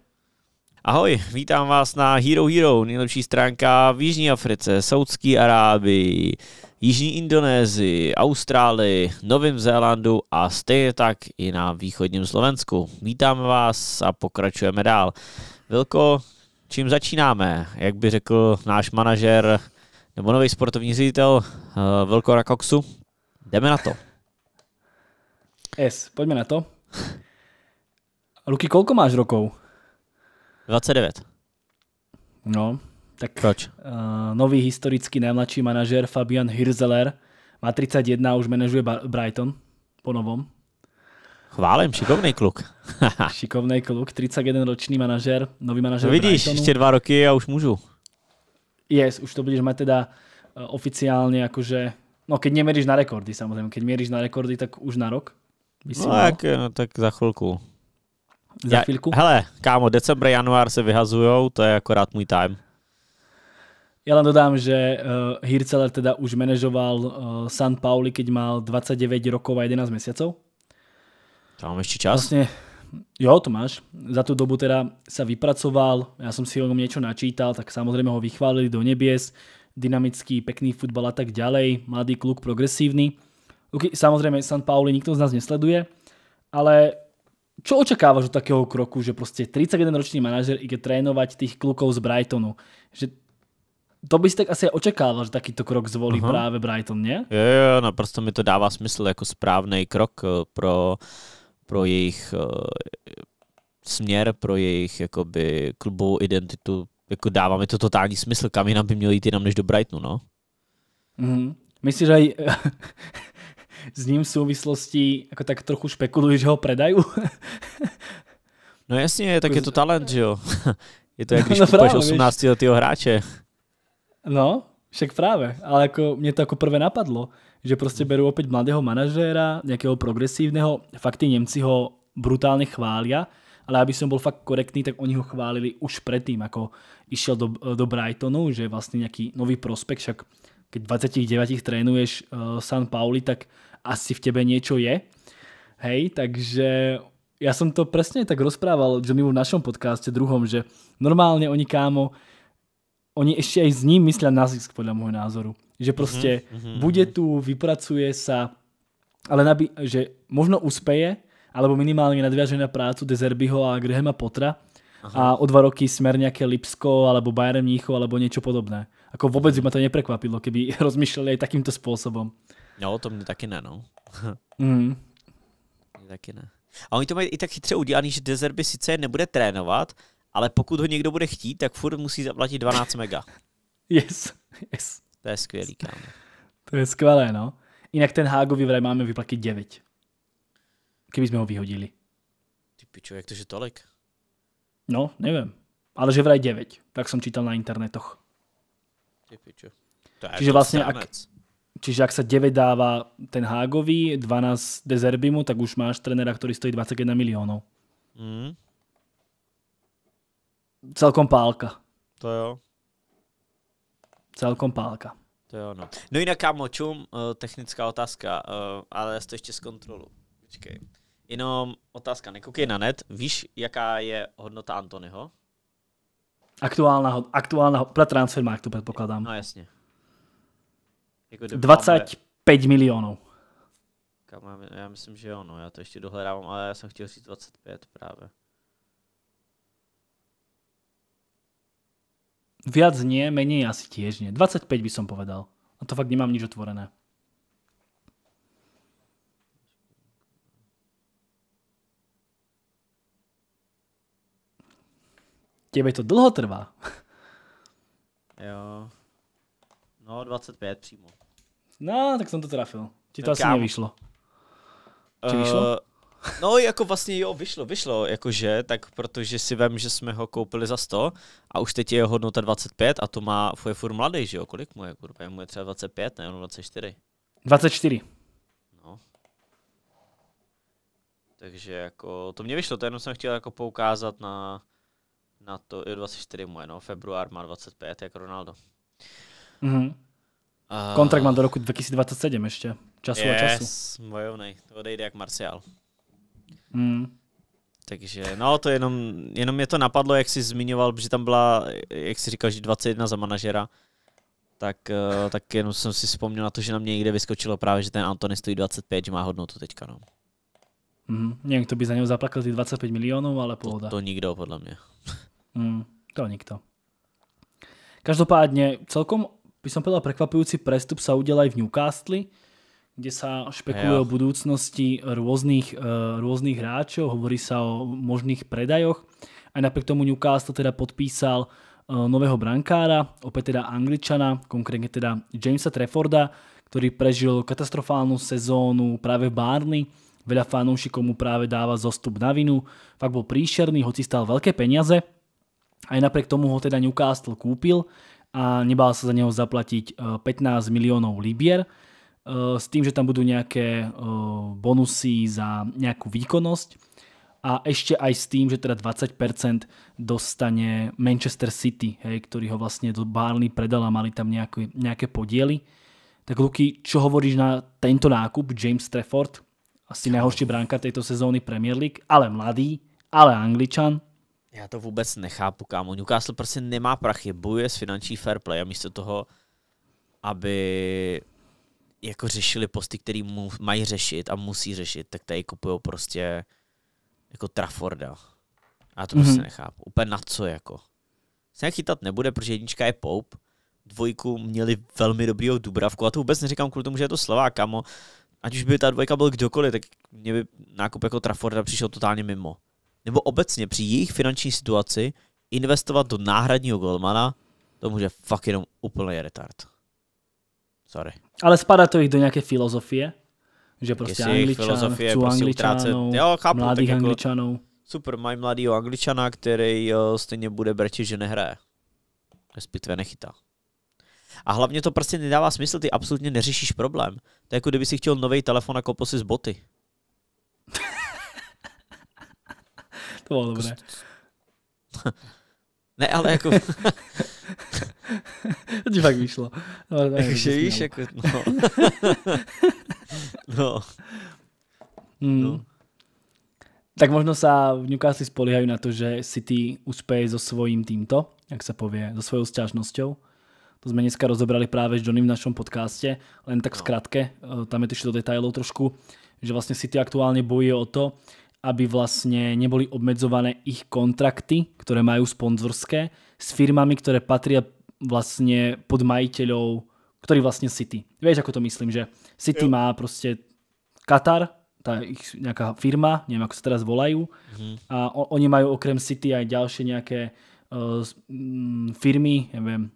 Ahoj, vítám vás na Hero Hero, nejlepší stránka v Jižní Africe, Saudské Arábii, Jižní Indonésii, Austrálii, Novém Zélandu a stejně tak i na východním Slovensku. Vítáme vás a pokračujeme dál. Vilko, čím začínáme? Jak by řekl náš manažer nebo nový sportovní ředitel uh, Vilko Rakoxu? Jdeme na to. Yes, pojďme na to. Luky, kolko máš rokov? 29. No, tak Proč? Uh, nový historický nejmladší manažer Fabian Hirzeler má 31 a už manažuje Brighton po novom. Chválím, šikovný kluk. [LAUGHS] šikovný kluk, 31 ročný manažer, nový manažer. No vidíš, Brightonu. ještě dva roky a už můžu. Yes, už to budeš mít teda eh, oficiálně jakože, no keď měříš na rekordy samozřejmě, keď měříš na rekordy, tak už na rok. By no, tak, eh, no tak za chvilku. Za chvilku? Ja, hele, kámo, december, január se vyhazujou, to je akorát můj time. Ja len dodám, že uh, eh, Hirceler teda už manažoval uh, San Pauli, keď mal 29 rokov a 11 měsíců. Tam mám ešte čas? Vlastne, jo, to máš. Za tú dobu teda sa vypracoval, ja som si o ňom niečo načítal, tak samozrejme ho vychválili do nebies, dynamický, pekný futbal a tak ďalej, mladý kluk, progresívny. Samozrejme, San Pauli nikto z nás nesleduje, ale čo očakávaš od takého kroku, že proste 31-ročný manažer ide trénovať tých klukov z Brightonu? Že to bys tak asi očekával, že takýto krok zvolí Aha. právě Brighton, ne? Jo, jo, naprosto mi to dává smysl jako správný krok eh, pro pro jejich eh, směr, pro jejich jakoby klubovou identitu, jako dává mi to totální smysl, kam jinam by měl jít jinam než do Brightonu, no. Mm-hmm. Myslíš, že aj [LAUGHS] s ním v souvislosti jako tak trochu špekulují, že ho predají? [LAUGHS] no jasně, tak je to talent, že jo. [LAUGHS] je to jak když no, kupuješ 18 letého hráče. No, však právě, ale jako mě to ako prvé napadlo, že prostě mhm. beru opět mladého manažéra, nejakého progresívneho, fakt tí Nemci ho brutálne chvália, ale aby som bol fakt korektný, tak oni ho chválili už predtým, ako išiel do, do Brightonu, že vlastne nejaký nový prospekt, však keď 29 trénuješ uh, San Pauli, tak asi v tebe niečo je. Hej, takže ja som to presne tak rozprával Johnnymu v našom podcaste druhom, že normálne oni kámo, oni ešte aj s ním myslia na zisk, podľa môjho názoru. Že mhm, proste mm-hmm, bude mhm. tu, vypracuje sa, ale nabí, že možno uspeje, alebo minimálne nadviaže na prácu Dezerbyho a Grahama Potra Aha. a o dva roky smer nejaké Lipsko alebo Bayern Mníchov alebo niečo podobné. Ako vôbec by ma to neprekvapilo, keby [LAUGHS] rozmýšľali aj takýmto spôsobom. No, to tom taky ne, no. [LAUGHS] mm. taky ne. A oni to mají i tak chytře udělaný, že Dezerby sice nebude trénovat, ale pokud ho někdo bude chtít, tak furt musí zaplatit 12 mega. [LAUGHS] Yes, yes. To je skvělý, kámo. To je skvělé, no. Jinak ten Hágovi vraj máme vyplatit 9. Kdyby jsme ho vyhodili. Ty pičo, jak to, že tolik? No, nevím. Ale že vraj 9. Tak jsem čítal na internetoch. Ty pičo. To je Čiže jako vlastně, ak, Čiže ak se 9 dává ten Hágovi, 12 Dezerbimu, tak už máš trenera, který stojí 21 milionů. Mm celkom pálka. To jo. Celkom pálka. To jo, no. No jinak, kámo, čum, uh, technická otázka, uh, ale já to ještě zkontrolu. Počkej. Jenom otázka, nekoukej na net. Víš, jaká je hodnota Antonyho? Aktuálna, aktuálna pre transfermarkt tu předpokládám. No jasně. Jako 25 milionů. Kámo, já myslím, že jo, no, já to ještě dohledávám, ale já jsem chtěl říct 25 právě. Viac nie, menej asi tiež nie. 25 by som povedal. A to fakt nemám nič otvorené. Tebe to dlho trvá. [LAUGHS] Jo. No, 25 přímo. No, tak som to trafil. Ti to asi nevyšlo. Či vyšlo? Eh, No, jako vlastně jo, vyšlo, vyšlo, jakože, tak protože si vím, že jsme ho koupili za 100 a už teď je jeho hodnota 25 a to má, je furt mladý, že jo, kolik mu je, kurva, mu je třeba 25, ne, 24. No, 24. No. Takže jako, to mě vyšlo, to jenom jsem chtěl jako poukázat na, na to, jo, 24 mu je, no, február má 25, jak Ronaldo. Mhm. A... Kontrakt mám do roku 2027 ještě. Času yes, a času. Yes, bojovnej. To odejde jak Marciál. Hmm. Takže no, to jenom, jenom mě to napadlo, jak jsi zmiňoval, že tam byla, jak jsi říkal, že 21 za manažera, tak, eh, tak jenom jsem si vzpomněl na to, že na mě někde vyskočilo právě, že ten Antony stojí 25, že má hodnotu teďka. No. Mm, nevím, kdo by za něho zaplakal ty 25 milionů, ale pohoda. To, to nikdo, podle mě. mm, to nikdo. Každopádně, celkom by som povedal prekvapujúci prestup sa udělal i v Newcastle kde sa špekuluje o budúcnosti rôznych, e, rôznych hráčov, hovorí sa o možných predajoch. Aj napriek tomu Newcastle teda podpísal e, nového brankára, opäť teda Angličana, konkrétne teda Jamesa Trefforda, ktorý prežil katastrofálnu sezónu práve v Barney. Veľa fanúšikov mu práve dáva zostup na vinu. Fakt bol príšerný, hoci stal veľké peniaze. Aj napriek tomu ho teda Newcastle kúpil a nebál sa za neho zaplatiť 15 e, miliónov libier. Eh, s tým, že tam budú nejaké eh, bonusy za nejakú výkonnosť a ešte aj s tým, že teda 20% dostane Manchester City, hej, ktorý ho vlastne do Barley predal a mali tam nejaké, nejaké podiely. Tak Luky, čo hovoríš na tento nákup James Trafford? Asi najhorší bránka tejto sezóny Premier League, ale mladý, ale angličan, já to vůbec nechápu, kámo. Newcastle prostě nemá prachy, bojuje s finanční fair play a místo toho, aby jako řešili posty, který mu, mají řešit a musí řešit, tak tady kupují prostě jako Trafforda. a to mm-hmm. prostě mhm. nechápu. Úplně na co jako. Se chytat nebude, protože jednička je Pope, dvojku měli velmi dobrýho Dubravku a to vůbec neříkám kvůli tomu, že je to Slová, kamo. Ať už by ta dvojka byl kdokoliv, tak mě by nákup jako Trafforda přišel totálně mimo. Nebo obecně při jejich finanční situaci investovat do náhradního golmana, to může fakt jenom úplně retard. Sorry. Ale spadá to ich do nějaké filozofie, že prostě Jestli angličan, filozofie chcú prostě angličanov, utrácet. jo, chápu, mladých tak jako angličanů. Jako, super, mají mladýho angličana, který jo, stejně bude brečet, že nehraje. Respektive nechytá. A hlavně to prostě nedává smysl, ty absolutně neřešíš problém. To je jako kdyby si chtěl nový telefon a koupil si z boty. [LAUGHS] to bylo dobré. Prostě- [LAUGHS] ne, ale jako... [LAUGHS] [LAUGHS] to ti fakt vyšlo. No, Takže víš, jako, no. [LAUGHS] no. Mm. no. Tak možno sa v Newcastle spoliehajú na to, že City uspeje so svojím týmto, jak sa povie, so svojou sťažnosťou. To sme dneska rozobrali práve s Johnnym v našom podcaste, len tak v no. skratke, e, tam je to ešte do detailov trošku, že vlastne City aktuálne bojuje o to, aby vlastne neboli obmedzované ich kontrakty, ktoré majú sponzorské, s firmami, ktoré patria vlastne pod majiteľov, ktorý vlastne City. Vieš, ako to myslím, že City jo. má proste Katar, tá ich nejaká firma, neviem, ako sa teraz volajú, mhm. a o, oni majú okrem City aj ďalšie nejaké uh, eh, mm, firmy, neviem,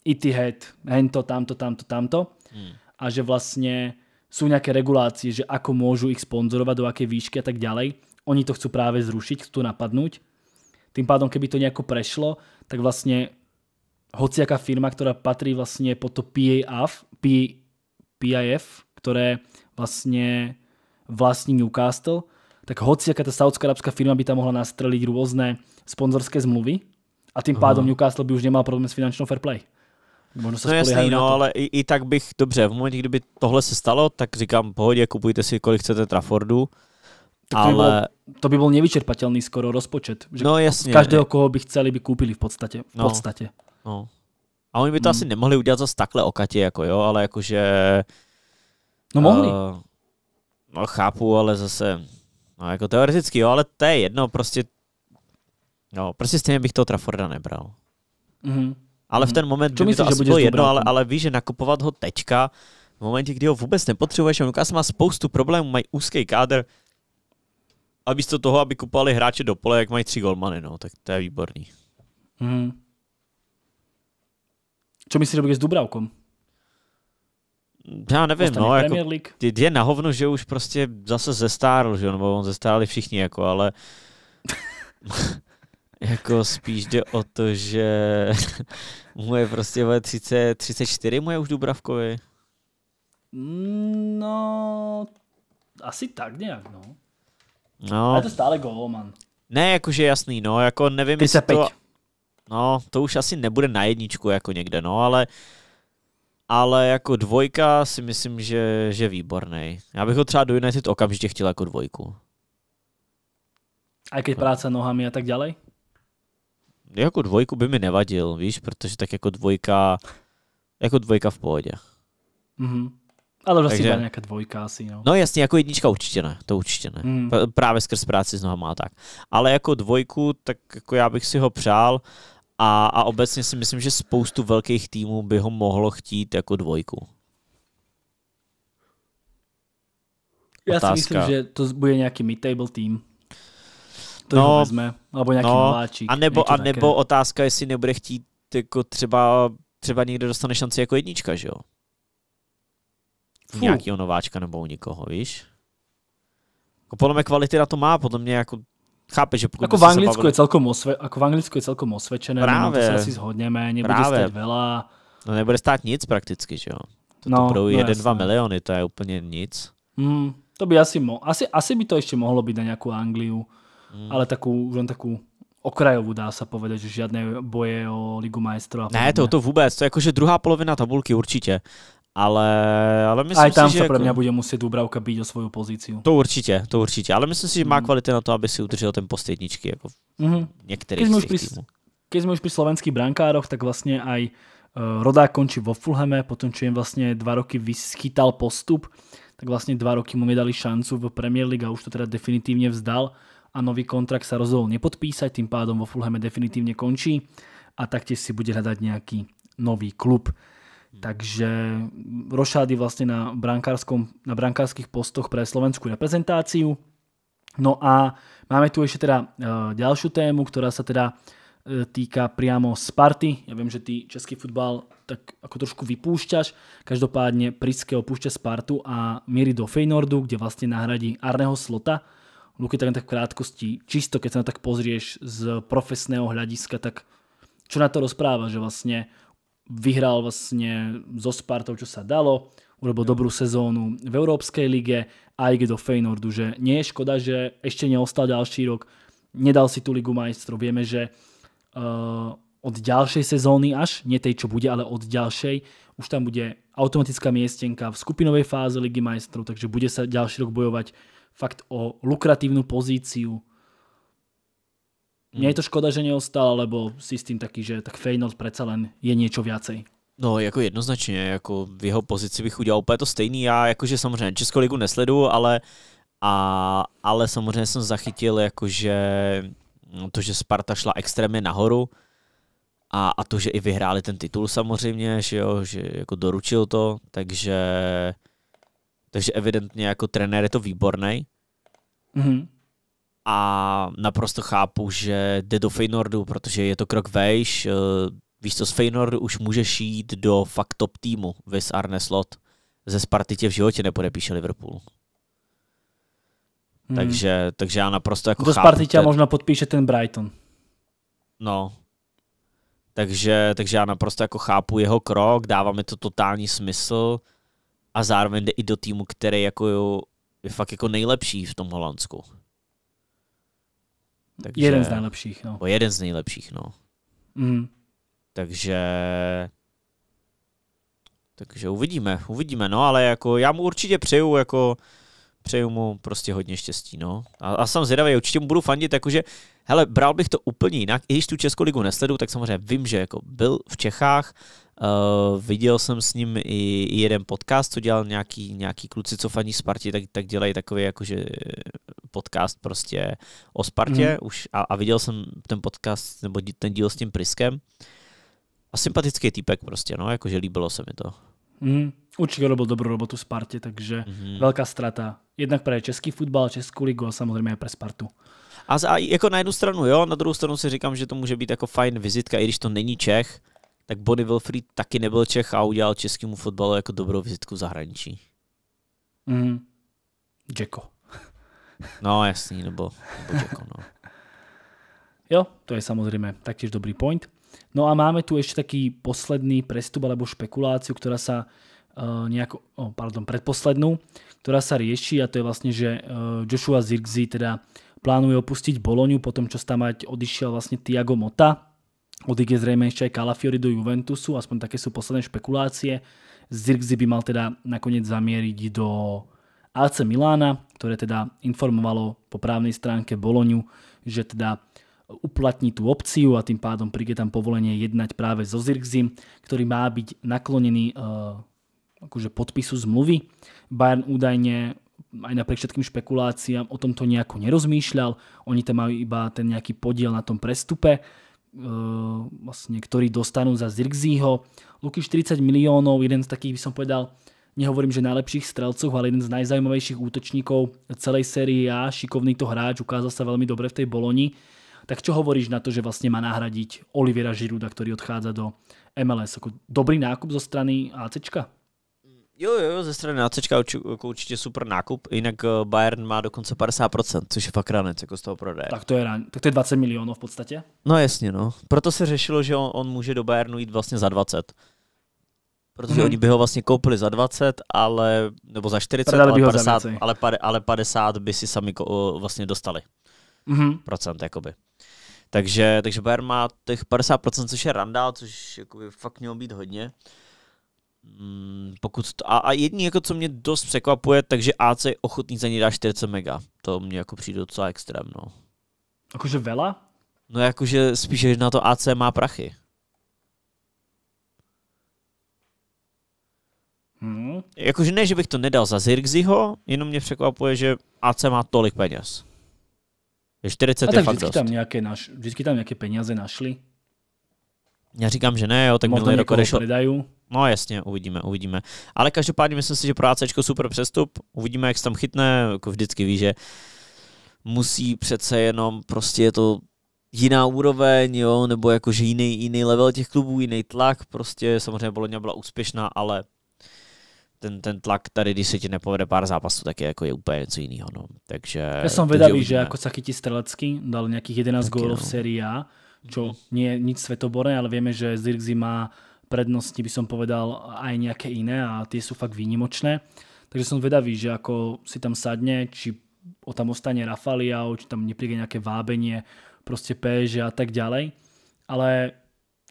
Etihad, hento, tamto, tamto, tamto. Hmm. A že vlastne sú nejaké regulácie, že ako môžu ich sponzorovať, do jaké výšky a tak ďalej. Oni to chcú práve zrušiť, chcú napadnúť. Tým pádom, keby to nejako prešlo, tak vlastne hociaká firma, ktorá patrí vlastne pod to PAF, P, PIF, ktoré vlastne vlastní Newcastle, tak hociaká tá saudsko-arabská firma by tam mohla nastreliť rôzne sponzorské zmluvy a tým pádom Aha. Newcastle by už nemal problém s finančnou fair play. Možno se no jasný, no, ale i, i, tak bych, dobře, v momentě, kdyby tohle se stalo, tak říkám, pohodě, kupujte si, kolik chcete Traffordu, tak ale... To by, bol, to by byl nevyčerpatelný skoro rozpočet. Že no jasně. Každého, koho by chceli, by koupili v podstatě. V no. podstatě. No. A oni by to hmm. asi nemohli udělat zase takhle Katě, jako jo, ale jakože... No mohli. Uh, no chápu, ale zase... No jako teoreticky, jo, ale to je jedno, prostě... No, prostě stejně bych toho Trafforda nebral. Mm-hmm. Ale v mhm. ten moment Co by myslíš, to asi bylo jedno, ale, ale víš, že nakupovat ho teďka, v momentě, kdy ho vůbec nepotřebuješ, on Lukas má spoustu problémů, mají úzký kádr, a místo toho, aby kupovali hráče do pole, jak mají tři golmany, no, tak to je výborný. Mm. Co myslíš, že bude s Dubravkom? Já nevím, no, jako, je na hovno, že už prostě zase zestárl, že on, nebo on zestárli všichni, jako, ale [LAUGHS] jako spíš jde o to, že [LAUGHS] mu je prostě 30, 34, mu je už Dubravkovi. Mm, no, asi tak nějak, no. no. Ale to stále golman. Ne, jakože jasný, no, jako nevím, jestli to No, to už asi nebude na jedničku jako někde, no, ale ale jako dvojka si myslím, že, je výborný. Já bych ho třeba do United okamžitě chtěl jako dvojku. A když práce nohami a tak dále? Jako dvojku by mi nevadil, víš, protože tak jako dvojka, jako dvojka v pohodě. Mm-hmm. Ale vlastně Takže, nějaká dvojka asi, no. No jasně, jako jednička určitě ne, to určitě ne. Mm. Právě skrz práci s nohama a tak. Ale jako dvojku, tak jako já bych si ho přál a, a obecně si myslím, že spoustu velkých týmů by ho mohlo chtít jako dvojku. Já Otázka. si myslím, že to bude nějaký mid-table tým. To no, vezme. Alebo nějaký no, mláčík. A nebo, a nebo otázka, jestli nebude chtít jako třeba, třeba někde dostane šanci jako jednička, že jo? Fuh. Nějakýho nováčka nebo u nikoho, víš? Jako podle mě kvality na to má, podle mě jako chápe, že pokud jako v Anglicku bavili... je celkom osve, jako v Anglicku je celkom osvedčené, Právě. to sa asi zhodneme, nebude Práve. stát veľa. No nebude stát nic prakticky, že jo? To, no, budou 1-2 no, miliony, to je úplně nic. Mm, to by asi, mo- asi, asi by to ještě mohlo být na nějakou Angliu, mm. ale takovou, len takovou okrajovú, dá sa povedať, že žiadne boje o Ligu majstrov. Ne, to, to vůbec, to je jakože druhá polovina tabulky určitě. Ale, ale myslím Aj tam si, že sa pro jako- mě bude muset Dubravka být o svou pozici. To určitě, to určitě. Ale myslím si, že má mhm. kvality na to, aby si udržel ten post jedničky. Jako mm-hmm. Niektorých keď sme, už pri, už při slovenských brankároch, tak vlastně aj uh, Rodák končí vo Fulheme, potom čo vlastně dva roky vyschytal postup, tak vlastně dva roky mu nedali šancu v Premier League a už to teda definitivně vzdal a nový kontrakt se rozhodl nepodpísať, tým pádom vo Fulheme definitivně končí a taktiež si bude hledat nějaký nový klub. Mhm. Takže Rošády vlastne na, brankárskom, na brankárskych postoch pre slovenskú reprezentáciu. No a máme tu ešte teda eh, ďalšiu tému, ktorá sa teda eh, týka priamo Sparty. Ja viem, že ty český futbal tak ako trošku vypúšťaš. Každopádne Priske opúšťa Spartu a mierí do Feynordu, kde vlastne nahradí Arneho Slota. Luky, tak tak v krátkosti, čisto keď sa na tak pozrieš z profesného hľadiska, tak čo na to rozpráva, že vlastne vyhral vlastne so Spartou, čo sa dalo, urobil dobrú sezónu v Európskej lige a ide do Feynordu, že nie je škoda, že ešte neostal ďalší rok, nedal si tú ligu majstrov. Vieme, že eh, od ďalšej sezóny až, nie tej, čo bude, ale od ďalšej, už tam bude automatická miestenka v skupinovej fáze ligy majstrov, takže bude sa ďalší rok bojovať fakt o lukratívnu pozíciu Mne je to škoda, že neostal, lebo si s tým taký, že tak Feyenoord přece len je něco viacej. No, jako jednoznačně, jako v jeho pozici bych udělal úplně to stejný. Já jakože samozřejmě Českou ligu nesledu, ale, a, ale samozřejmě jsem zachytil jakože mm, to, že Sparta šla extrémně nahoru a, a to, že i vyhráli ten titul samozřejmě, že jo, že jako doručil to, takže takže evidentně jako trenér je to výborný. Mm-hmm a naprosto chápu, že jde do Feynordu, protože je to krok vejš. Eh, víš co, z Feynordu už můžeš jít do fakt top týmu, vys Arne Slot. Ze Sparty tě v životě nepodepíše Liverpool. Hmm. Takže, takže já naprosto jako Do Sparty tě ten... možná podpíše ten Brighton. No. Takže, takže já naprosto jako chápu jeho krok, dává mi to totální smysl a zároveň jde i do týmu, který jako je fakt jako nejlepší v tom Holandsku. Takže, jeden z nejlepších, no. O jeden z nejlepších, no. Mm. Takže... Takže uvidíme, uvidíme, no, ale jako já mu určitě přeju, jako přeju mu prostě hodně štěstí, no. A, a jsem zvědavý, určitě mu budu fandit, jakože, hele, bral bych to úplně jinak, i když tu Českou ligu nesledu, tak samozřejmě vím, že jako byl v Čechách, Uh, viděl jsem s ním i, i jeden podcast, co dělal nějaký, nějaký kluci, co faní Sparti, tak, tak dělají takový jakože podcast prostě o Spartě mm. už a, a viděl jsem ten podcast nebo ten díl s tím Priskem a sympatický týpek prostě, no, jakože líbilo se mi to. Mm, určitě robil dobrou robotu Spartě, takže mm-hmm. velká strata. Jednak pro český fotbal, českou ligu a samozřejmě pro Spartu. A, za, jako na jednu stranu, jo, na druhou stranu si říkám, že to může být jako fajn vizitka, i když to není Čech, tak Bonnie Wilfried taky nebyl Čech a udělal českému fotbalu jako dobrou vizitku zahraničí. Mm. Děko. No jasný, nebo, nebo Jacko, no. Jo, to je samozrejme taktiež dobrý point. No a máme tu ešte taký posledný prestup alebo špekuláciu, ktorá sa uh, eh, nejako, oh, pardon, predposlednú, ktorá sa rieši a to je vlastne, že uh, Joshua Zirgzi teda plánuje opustiť Boloňu po tom, čo stamať odišiel vlastne Tiago Mota. Odíde zrejme ešte aj Calafiori do Juventusu, aspoň také sú posledné špekulácie. Zirgzi by mal teda nakoniec zamieriť do AC Milána, ktoré teda informovalo po právnej stránke Boloňu, že teda uplatní tú opciu a tým pádom príde tam povolenie jednať práve so Zirgzim, ktorý má byť naklonený uh, akože podpisu zmluvy. Bayern údajne aj napriek všetkým špekuláciám o tomto nejako nerozmýšľal. Oni tam majú iba ten nejaký podiel na tom prestupe, uh, vlastne, ktorý dostanú za Zirgzího. Luky 40 miliónov, jeden z takých by som povedal Nehovorím, že najlepších strelcov, ale jeden z najzajímavejších útočníkov celej série A, šikovný to hráč, ukázal sa veľmi dobre v tej Boloni. Tak čo hovoríš na to, že vlastne má nahradiť Olivera Žiruda, ktorý odchádza do MLS? Ako dobrý nákup zo strany ACčka? Jo, jo, ze strany ACčka jako určitě super nákup, jinak eh, Bayern má dokonce 50%, což je fakt ranec jako z toho prodeje. Tak to je, tak to je 20 milionů v podstatě? No jasně, no. Proto se řešilo, že on, on může do Bayernu jít vlastně za 20 protože mm-hmm. oni by ho vlastně koupili za 20, ale, nebo za 40, ale 50, ale, ale 50 by si sami vlastně dostali. Mm-hmm. Procent, jakoby. Takže, takže Bayern má těch 50%, což je randa, což jakoby fakt mělo být hodně. Mm, pokud to, a, a jediný, jako, co mě dost překvapuje, takže AC je ochotný za ně dá 40 mega. To mě jako přijde docela extrém, no. Jakože vela? No jakože spíš, že na to AC má prachy. Hmm. Jakože ne, že bych to nedal za Zirgziho, jenom mě překvapuje, že AC má tolik peněz. Je 40 a tak je fakt vždycky dost. tam, nějaké naš, vždycky tam nějaké peníze našli. Já říkám, že ne, jo, tak minulý rok odešel. No jasně, uvidíme, uvidíme. Ale každopádně myslím si, že pro AC super přestup. Uvidíme, jak se tam chytne, jako vždycky ví, že musí přece jenom, prostě je to jiná úroveň, jo, nebo jakože jiný, jiný level těch klubů, jiný tlak, prostě samozřejmě Bologna byla úspěšná, ale ten, ten tlak tady, když se ti nepovede pár zápasů, tak je, jako je úplně něco jiného. No. Takže, Já jsem vědavý, že jako se chytí Strelecký, dal nějakých 11 gólů v no. sérii A, čo mhm. nie je nic svetoborné, ale víme, že Zirgzi má prednosti, by som povedal, aj nějaké iné a tie sú fakt výnimočné. Takže som vedavý, že ako si tam sadne, či o tam ostane Rafalia, či tam nepríde nějaké vábenie, prostě PSG a tak ďalej. Ale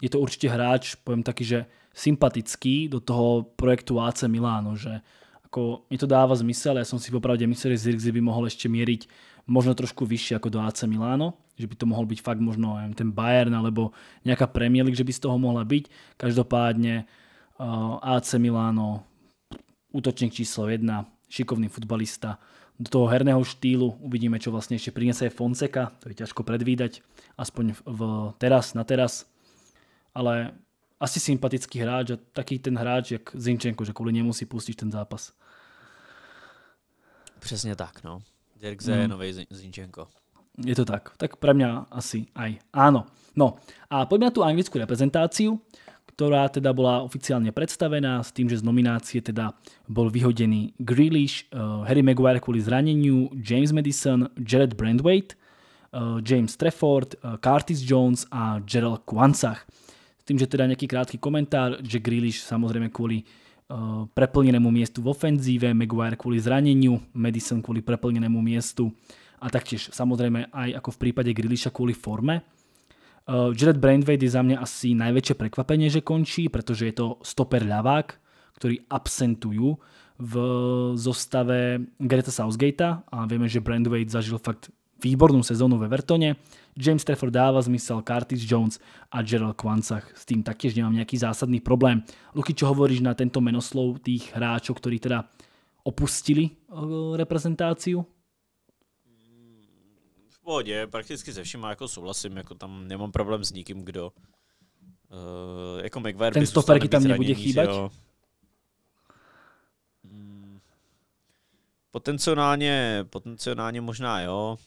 je to určitě hráč, poviem taký, že sympatický do toho projektu AC Miláno, že ako mi to dáva zmysel, ja som si popravde myslel, že Zirkzee by mohol ešte mieriť možno trošku vyššie ako do AC Miláno, že by to mohol byť fakt možno aj ten Bayern alebo nejaká Premier League, že by z toho mohla byť. Každopádne eh, AC Miláno, útočník číslo 1, šikovný futbalista, do toho herného štýlu uvidíme, čo vlastne ešte prinesie Fonseca, to je ťažko predvídať, aspoň v, v teraz, na teraz, ale asi sympatický hráč a taký ten hráč, jak Zinčenko, že kvůli němu si pustíš ten zápas. Přesně tak, no. Dirk hmm. je nový Zinčenko. Je to tak. Tak pro mě asi aj áno. No a pojďme na tu anglickou reprezentaci, která teda byla oficiálně představená s tím, že z nominácie teda byl vyhodený Grealish, uh, Harry Maguire kvůli zranění, James Madison, Jared Brandwaite, uh, James Trafford, uh, Curtis Jones a Gerald Kwanzach tým, že teda nejaký krátky komentár, že Grealish samozrejme kvôli eh, preplnenému miestu v ofenzíve, Maguire kvôli zraneniu, Madison kvôli preplnenému miestu a taktiež samozrejme aj ako v prípade Grealisha kvôli forme. Eh, Jared Brainwade je za mňa asi najväčšie prekvapenie, že končí, pretože je to stoper ľavák, ktorý absentujú v zostave Greta Southgatea a vieme, že Brandwade zažil fakt výbornú sezónu ve Vertone. James Trafford dáva zmysel, Curtis Jones a Gerald Kvancach. S tým taktiež nemám nejaký zásadný problém. Luky, čo hovoríš na tento menoslov tých hráčov, ktorí teda opustili eh, reprezentáciu? V pohode, prakticky se všim jako souhlasím, jako tam nemám problém s nikým, kdo. Uh, jako Ten stoperky tam nebude chýbať? Jo. Hmm. Potenciálně, potenciálně možná jo.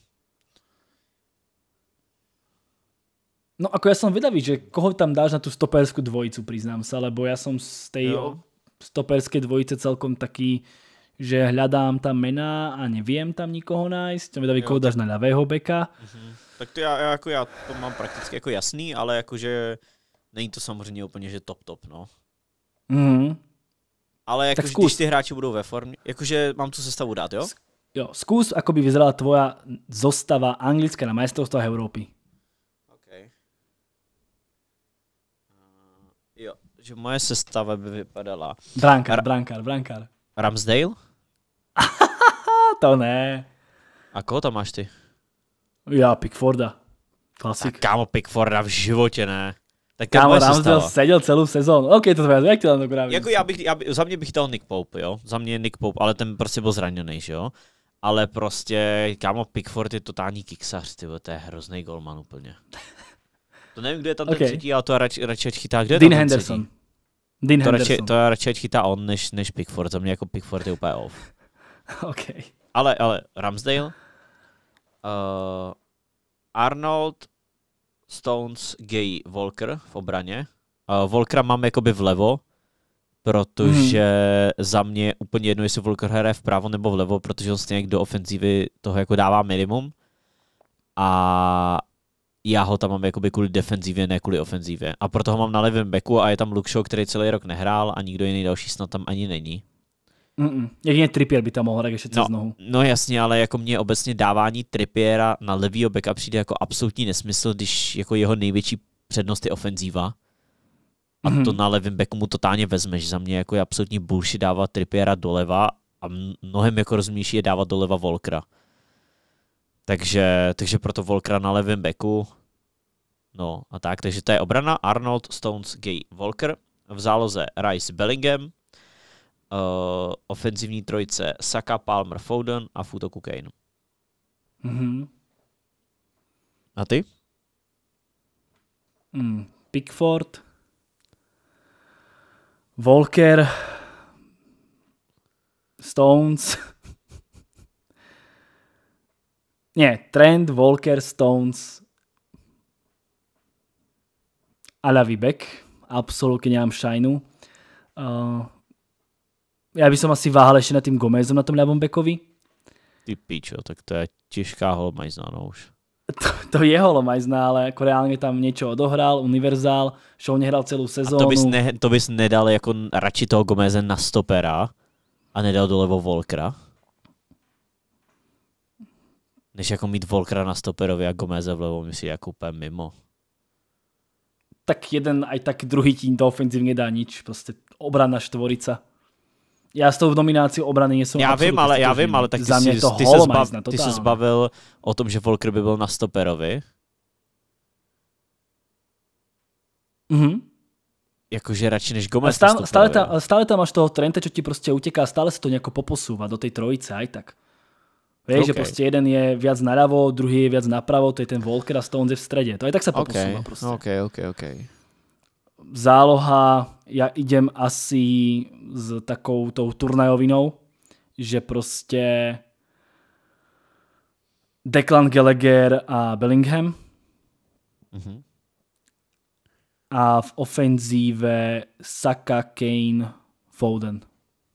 No ako ja som vedavý, že koho tam dáš na tú stoperskú dvojicu, priznám sa, lebo ja som z tej jo. stoperskej dvojice celkom taký, že hľadám tam mená a neviem tam nikoho nájsť. Som vedavý, jo, koho tak... dáš na ľavého beka. Mhm. Tak to já, já, jako já to mám prakticky jako jasný, ale akože není to samozřejmě úplne, že top top, no. Mhm. Ale jakože když ty hráči budou ve formě, jakože mám tu sestavu dát, jo? Jo, zkus, ako by vyzerala tvoja zostava anglická na majstrovstvách Európy. že moje sestava by vypadala. Brankar, Ra- brankar, brankar. Ramsdale? [LAUGHS] to ne. A koho tam máš ty? Já Pickforda. Klasik. Tak kámo, Pickforda v životě ne. Tak kámo, Ramsdale sestava. seděl celou sezónu. OK, to tvoje, jak ti tam to Jako já bych, já bych, za mě bych dal Nick Pope, jo? Za mě je Nick Pope, ale ten prostě byl zraněný, že jo? Ale prostě, kámo, Pickford je totální kiksař, ty to je hrozný golman úplně. [LAUGHS] To nevím, kde je tam okay. ten třetí, ale to já radši, radši chytá. Kde je Dean Henderson. Dean to, Henderson. Radši, to já radši chytá on, než, než Pickford. Za mě jako Pickford je úplně off. [LAUGHS] OK. Ale, ale Ramsdale, uh, Arnold, Stones, Gay, Volker v obraně. Uh, eh, Volkera mám jakoby vlevo, protože hmm. za mě je úplně jedno, jestli Volker hraje vpravo nebo vlevo, protože on stejně do ofenzívy toho jako dává minimum. A já ho tam mám jakoby kvůli defenzívě, ne kvůli ofenzívě. A proto ho mám na levém beku a je tam Luke Shaw, který celý rok nehrál a nikdo jiný další snad tam ani není. Mm-mm. Jedině Trippier by tam mohl hrát ještě no, nohu. No jasně, ale jako mě obecně dávání Trippiera na levý beka přijde jako absolutní nesmysl, když jako jeho největší přednost je ofenzíva. A mm-hmm. to na levém beku mu totálně vezmeš. Za mě jako je absolutní bullshit dávat Trippiera doleva a mnohem jako rozumnější je dávat doleva Volkra. Takže, takže proto Volkra na levém beku. No a tak, takže to je obrana. Arnold, Stones, Gay, Volker. V záloze Rice, Bellingham. Uh, ofenzivní trojice Saka, Palmer, Foden a Futo Kane. Mm-hmm. A ty? Mm, Pickford, Volker, Stones, Nie, Trent, Walker, Stones a ľavý back. absolutně nemám šajnu. Uh, já bych som asi váhal ještě nad tým Gomezom na tom ľavom backovi. Ty pičo, tak to je těžká holomajzná, no už. To, to je holomajzná, ale jako reálně tam něco odohrál, univerzál, šel nehrál celou sezónu. A to bys, ne, to bys nedal jako radši toho Gomeze na stopera a nedal dolevo Volkra? než jako mít Volkra na stoperovi a Gomeze vlevo, myslím, jako úplně mimo. Tak jeden, aj tak druhý tím to ofenzivně dá nič. Prostě obrana štvorica. Já s tou nominací obrany nesou Já vím, ale, já vím, ale tak ty, jsi, to ty, se zbav, no ty se zbavil o tom, že Volker by byl na stoperovi. Mhm. Jakože radši než Gomez. Ale stále, stále, tam, stále tam máš toho Trenta, čo ti prostě utěká, stále se to nějak poposouvá do tej trojice, aj tak. Vieš, okay. že proste jeden je viac naľavo, druhý je viac napravo, to je ten Volker a Stones je v strede. To aj tak sa poposúva okay. No, proste. OK, OK, OK. Záloha, ja idem asi s takou tou turnajovinou, že proste Declan Gallagher a Bellingham. Mm-hmm. A v ofenzíve Saka, Kane, Foden.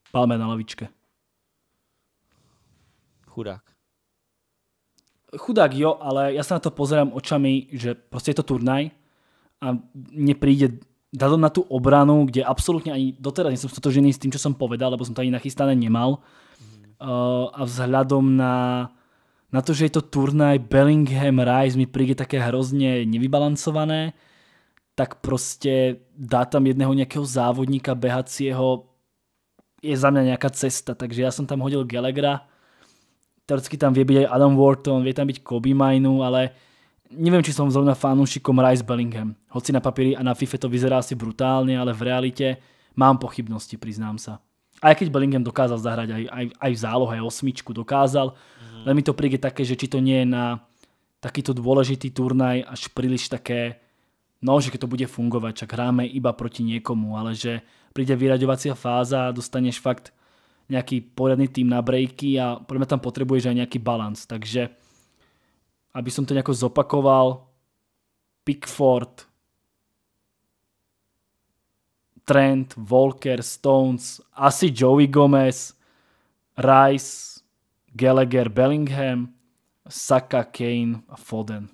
Palme na lavičke chudák. Chudák jo, ale ja sa na to pozerám očami, že proste je to turnaj a mne príde dať na tú obranu, kde absolútne ani doteraz nie som stotožený s tým, čo som povedal, lebo som to ani nachystané nemal. Uh, a vzhľadom na, na to, že je to turnaj Bellingham Rise mi príde také hrozne nevybalancované, tak proste dá tam jedného nejakého závodníka behacieho, je za mňa nejaká cesta, takže ja som tam hodil Gelegra, teoreticky tam vie byť aj Adam Wharton, vie tam byť Kobe Mainu, ale neviem, či som zrovna fanúšikom Rice Bellingham. Hoci na papieri a na FIFA to vyzerá asi brutálne, ale v realite mám pochybnosti, priznám sa. Aj keď Bellingham dokázal zahrať aj, aj, aj v zálohe, aj osmičku dokázal, mm. len mi to príde také, že či to nie je na takýto dôležitý turnaj až príliš také, no, že keď to bude fungovať, čak hráme iba proti niekomu, ale že príde vyraďovacia fáza a dostaneš fakt nejaký poriadny tým na breaky a podľa mňa tam potrebuješ aj nejaký balans. Takže aby som to nejako zopakoval, Pickford, Trent, Walker, Stones, asi Joey Gomez, Rice, Gallagher, Bellingham, Saka, Kane a Foden.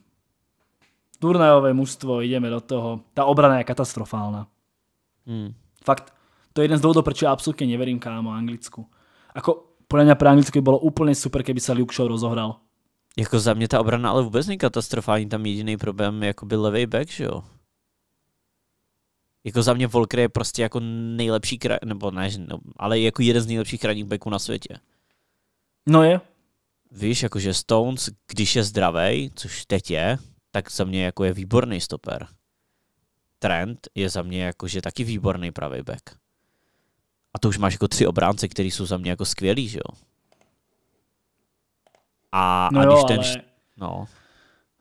Turnajové mužstvo, ideme do toho. Tá obrana je katastrofálna. Mm. Fakt, to je jeden z dôvodov, prečo ja absolútne neverím kámo Anglicku. Ako podľa mňa pre Anglicku by bolo úplne super, keby sa Luke Shaw rozohral. Jako za mě ta obrana ale vůbec není katastrofální, tam jediný problém je jako byl levý back, že jo? Jako za mě Volker je prostě jako nejlepší, kraj, nebo ne, no, ale jako jeden z nejlepších krajních backů na světě. No je. Víš, jakože Stones, když je zdravý, což teď je, tak za mě jako je výborný stoper. Trent je za mě jakože taky výborný pravý back. A to už máš jako tři obránce, kteří jsou za mě jako skvělí, že jo? A no aniž jo, ten... Ale... No.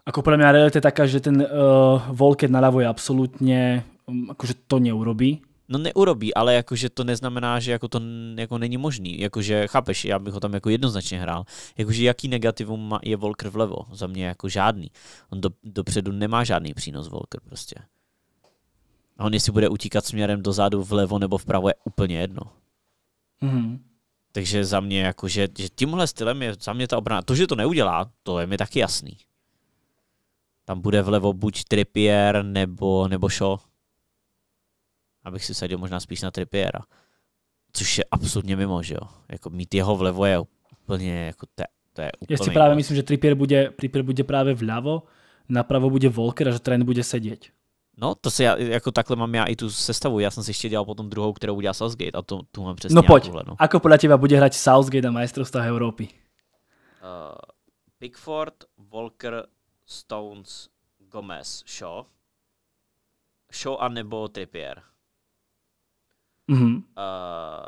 Ako pro mě realita je taká, že ten uh, eh, Volket naľavo je absolutně... um, jakože to neurobí. No neurobí, ale jakože to neznamená, že jako to jako není možný. Jakože, chápeš, já bych ho tam jako jednoznačně hrál. Jakože jaký negativum je Volker vlevo? Za mě jako žádný. On do, dopředu nemá žádný přínos Volker prostě. A on jestli bude utíkat směrem dozadu, vlevo nebo vpravo, je úplně jedno. Mm-hmm. Takže za mě, jako, že, že tímhle stylem je za mě ta obrana. To, že to neudělá, to je mi taky jasný. Tam bude vlevo buď Trippier nebo, nebo Šo. Abych si sadil možná spíš na Trippiera. Což je absolutně mimo, že jo. Jako mít jeho vlevo je úplně jako te, to je úplně si právě myslím, že Trippier bude, Trippier bude právě vlevo, napravo bude Volker a že Trent bude sedět. No, to se já, jako takhle mám já i tu sestavu. Já jsem si ještě dělal potom druhou, kterou udělal Southgate a to, tu mám přesně. No pojď, tuhle, no. ako podle těba bude hrať Southgate a majstrovstvá Evropy? Uh, eh, Pickford, Walker, Stones, Gomez, Shaw. Shaw a nebo Trippier. Mm-hmm. Uh,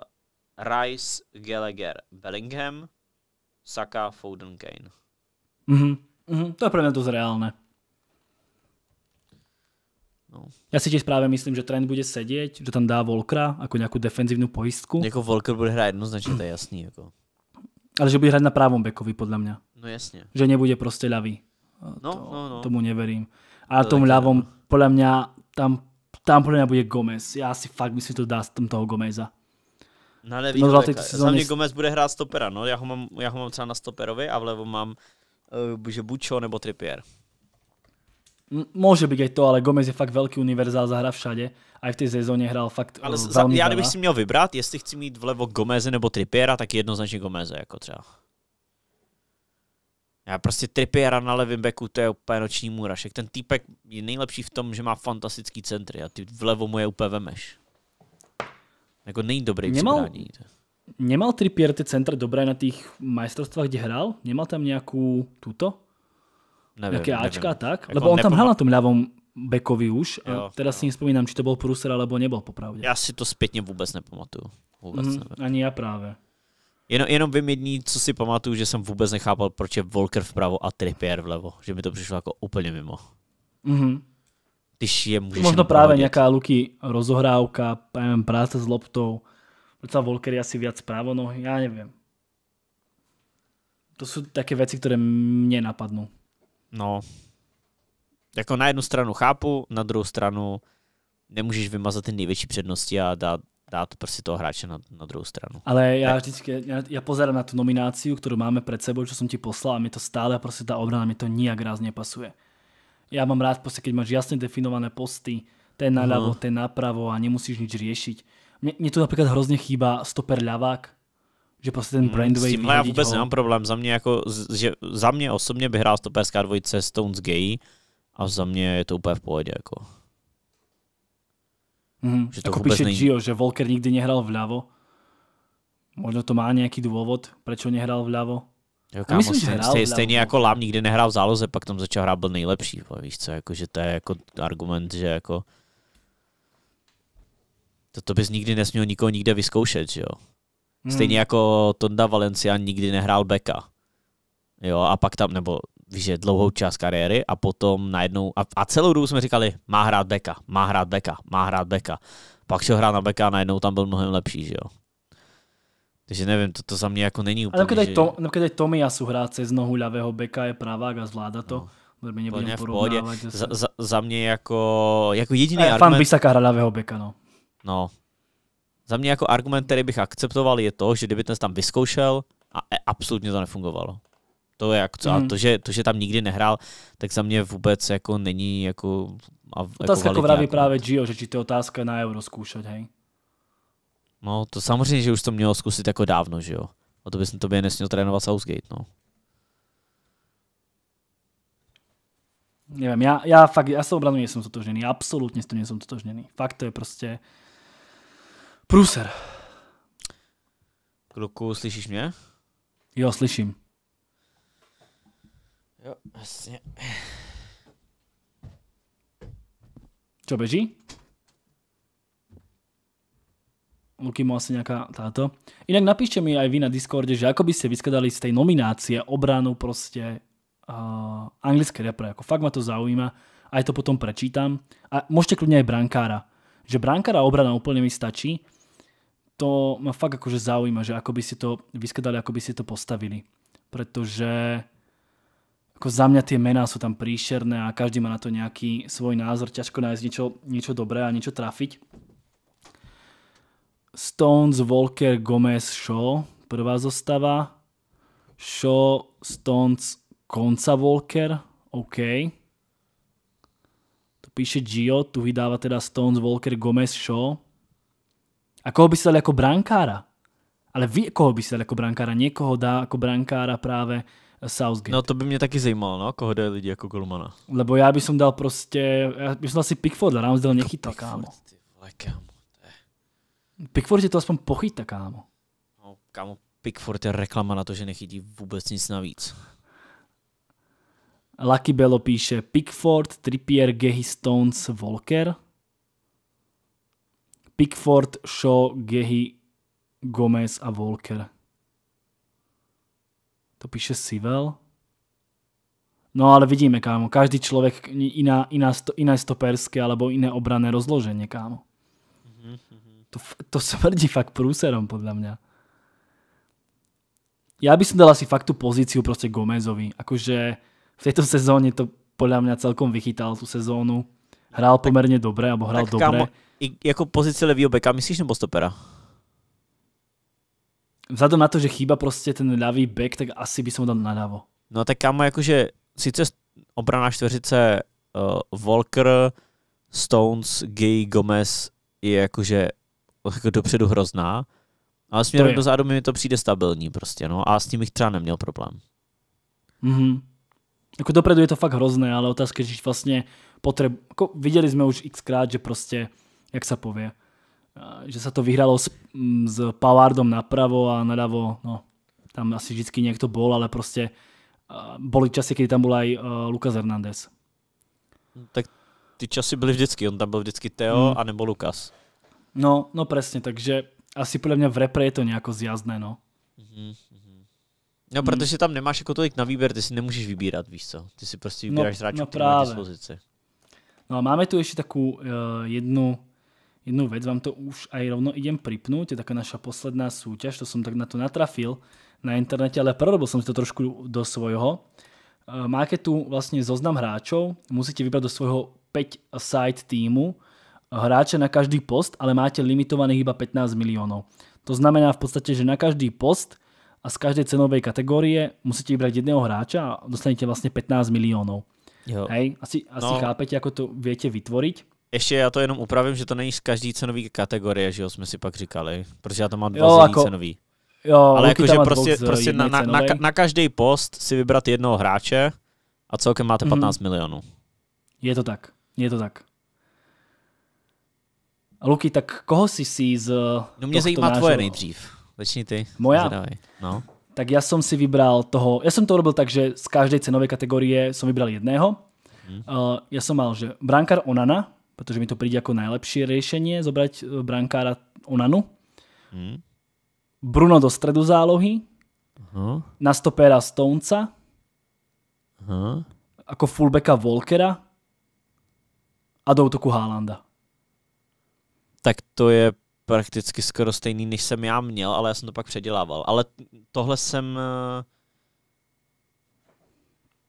Rice, Gallagher, Bellingham, Saka, Foden, Kane. Mm-hmm. Mm-hmm. To je pro mě to zreálné. No. Ja si tiež práve myslím, že trend bude sedieť, že tam dá Volkra ako nejakú defenzívnu poistku. Jako Volker bude hrať jednoznačne, to je jasný. Jako. Ale že bude hrať na právom bekovi, podľa mňa. No jasne. Že nebude proste ľavý. No, to, no, no. Tomu neverím. A to tomu ľavom, no. podľa mňa, tam, tam podľa mňa bude Gomez. Ja si fakt myslím, že to dá z tom toho Gomeza. Na levý no, no Za mě Gomez bude hrát stopera, no. Já ho mám, já ho mám třeba na stoperovi a vlevo mám uh, že buď nebo Trippier. Môže byť aj to, ale Gomez je fakt velký univerzál, zahra všade. A v té sezóně hrál fakt Ale eh, za, já ja, kdybych si měl vybrat, jestli chci mít vlevo Gomeze nebo Trippiera, tak jednoznačně Gomeze jako třeba. Já prostě Trippiera na levém beku, to je úplně noční můrašek. Ten týpek je nejlepší v tom, že má fantastický centry a ty vlevo mu je úplně vemeš. Jako není dobrý Nemal, nemal Trippier ty centry dobré na těch majstrovstvách, kde hrál? Nemal tam nějakou tuto? Nevím, jaké Ačka nevím. Jako tak? Jako Lebo on nepom... tam hrál na tom ľavom bekovi už. Jo, a teda jo. si nespomínám, či to byl Pruser, alebo nebyl popravdě. Já si to zpětně vůbec nepamatuju. Vůbec mm, nevím. Ani já právě. Jenom, jenom vím jedný, co si pamatuju, že jsem vůbec nechápal, proč je Volker vpravo a Trippier vlevo. Že mi to přišlo jako úplně mimo. Mm-hmm. Když je můžeš Možno právě nějaká Luky rozohrávka, nevím, práce s loptou. Proč Volker je asi viac právo, nohy, já nevím. To jsou také věci, které mě napadnou no, jako na jednu stranu chápu, na druhou stranu nemůžeš vymazat ty největší přednosti a dát, dát prostě toho hráče na, na druhou stranu. Ale já tak. vždycky, já, já pozerám na tu nomináciu, kterou máme před sebou, co jsem ti poslal a mi to stále prostě ta obrana mi to nijak raz nepasuje. Já mám rád prostě, když máš jasně definované posty, ten naľavo, uh-huh. Mhm. ten napravo a nemusíš nič riešiť. Mně, mně tu například hrozně chýba stoper ľavák, že prostě ten hmm, brainwave... S tímhle já vůbec nemám problém, za mě jako, že za mě osobně by hrál stoperská dvojice Stones Gay a za mě je to úplně v pohodě, jako. Hmm. že to jako píše nej... Gio, že Volker nikdy nehrál vľavo. Možno to má nějaký důvod, proč nehrál vľavo. Jo, kámo, myslím, stejně, hrál stejně, stejně jako Lám nikdy nehrál v záloze, pak tam začal hrát byl nejlepší, víš co, jako, že to je jako argument, že jako to, to bys nikdy nesměl nikoho nikde vyzkoušet, že jo. Hmm. Stejně jako Tonda Valencia nikdy nehrál beka. Jo, a pak tam, nebo víš, dlouhou část kariéry a potom najednou, a, a celou dobu jsme říkali, má hrát beka, má hrát beka, má hrát beka. Pak šel hrát na beka a najednou tam byl mnohem lepší, že jo. Takže nevím, to, to za mě jako není úplně... Ale například, že... to, například Tomiasu hrát z nohu ľavého beka je pravák a zvládá to. No. Mě v Za, za, za, mě jako, jako jediný eh, a argument... Fan Bisaka hra ľavého beka, no. No, za mě jako argument, který bych akceptoval, je to, že kdyby ten tam vyzkoušel a e, absolutně to nefungovalo. To je jako, a hmm. to že, to, že tam nikdy nehrál, tak za mě vůbec jako není jako... A, otázka, jako vraví právě Gio, že či to je otázka na euro zkoušet, hej? No, to samozřejmě, že už to mělo zkusit jako dávno, že jo? O to bys to by nesměl trénovat Southgate, no. Nevím, já, já fakt, já se obranu nejsem totožněný, absolutně s tím nejsem totožněný. Fakt to je prostě, Průser. Kluku, slyšíš mě? Jo, slyším. Jo, jasně. Co běží? Luky mu asi nějaká táto. Inak napíšte mi aj vy na Discorde, že ako by ste vyskadali z tej nominácie obranu proste uh, anglické repre. Jako fakt ma to zaujíma. Aj to potom prečítam. A môžete kľudne aj brankára. Že brankára obrana úplne mi stačí to ma fakt akože zaujíma, že ako by si to vyskadali, ako by si to postavili. Pretože ako za mňa tie mená sú tam príšerné a každý má na to nejaký svoj názor, ťažko nájsť niečo, niečo dobré a niečo trafiť. Stones, Volker, Gomez, Shaw, prvá zostava. Shaw, Stones, Konca Volker, OK. To píše Gio, tu vydáva teda Stones, Volker, Gomez, Shaw. A koho by si dal jako brankára? Ale vy koho by si dal jako brankára? Někoho dá jako brankára právě eh, Southgate. No to by mě taky zajímalo, no, koho dají lidi jako Golmana. Lebo já bych som dal prostě, já bych som asi Pickforda, Ramsdale nechytal, Pickford, kámo. kámo. Pickford je to aspoň pochyta, kámo. No, kámo, Pickford je reklama na to, že nechytí vůbec nic navíc. Lucky Bello píše Pickford, Trippier, Gehi, Stones, Volker. Pickford, Shaw, Gehy, Gomez a Walker. To píše Sivel. No ale vidíme, kámo, každý člověk jiná, jiná, jiné stoperské alebo iné obrané rozloženie, kámo. To, to smrdí fakt průserom, podle mě. Já bych dal asi fakt tu pozíciu prostě Gomezovi. Akože v této sezóně to podle mě celkom vychytal tu sezónu. Hrál poměrně dobře, nebo hrál tak, dobře. Kámo, i jako pozici levýho beka, myslíš nebo stopera? Vzhledem na to, že chýba prostě ten levý back, tak asi by som dal nadávo. No tak kámo, jakože sice obrana čtveřice uh, eh, Volker, Stones, Gay, Gomez je jakože jako dopředu hrozná, ale směrem do zádu mi to přijde stabilní prostě, no a s tím bych třeba neměl problém. Mhm. Jako dopredu je to fakt hrozné, ale otázka je, že vlastně potřebu... Jako viděli jsme už xkrát, že prostě jak se povie, že se to vyhralo s, s Pavardom napravo a nadavo. no tam asi vždycky někdo bol, ale prostě boli časy, kdy tam byl i uh, Lukas Hernández. Tak ty časy byly vždycky, on tam byl vždycky Teo hmm. nebo Lukas. No, no přesně. takže asi podle mě v repre je to nějak zjazdné, no. Mm-hmm. No, hmm. protože tam nemáš jako tolik na výběr, ty si nemůžeš vybírat, víš co? Ty si prostě vybíráš no, no hráčů, no, který máš dispozici. No a máme tu ještě takovou uh, jednu jednu vec, vám to už aj rovno idem pripnúť, je taká naša posledná súťaž, to som tak na to natrafil na internete, ale prerobil som si to trošku do svojho. E, máte tu vlastne zoznam hráčov, musíte vybrať do svojho 5 side týmu, hráče na každý post, ale máte limitovaných iba 15 miliónov. To znamená v podstate, že na každý post a z každej cenovej kategorie musíte vybrať jedného hráča a dostanete vlastne 15 miliónov. Jo. Hej, asi, asi no. chápete, ako to viete vytvoriť ještě já to jenom upravím, že to není z každý cenový kategorie, že jo, jsme si pak říkali, protože já to mám dva jo, jako, cenový. Jo, Ale jakože prostě, eh, prostě na, na, na, na každý post si vybrat jednoho hráče a celkem máte 15 mm-hmm. milionů. Je to tak, je to tak. Luky, tak koho jsi si z No mě zajímá nášho... tvoje nejdřív. Začni ty. Moja? Zadavaj. No. Tak já jsem si vybral toho, já jsem to robil tak, že z každé cenové kategorie jsem vybral jedného. Mm. Uh, eh, já jsem mal, že Brankar Onana, protože mi to přijde jako nejlepší řešení, zobrať eh, brankára Onanu, hmm. Bruno do stredu zálohy, uh-huh. na stopéra Stonca, uh-huh. ako fullbacka Volkera a do útoku Haalanda. Tak to je prakticky skoro stejný, než jsem já měl, ale já jsem to pak předělával. Ale tohle jsem... Eh,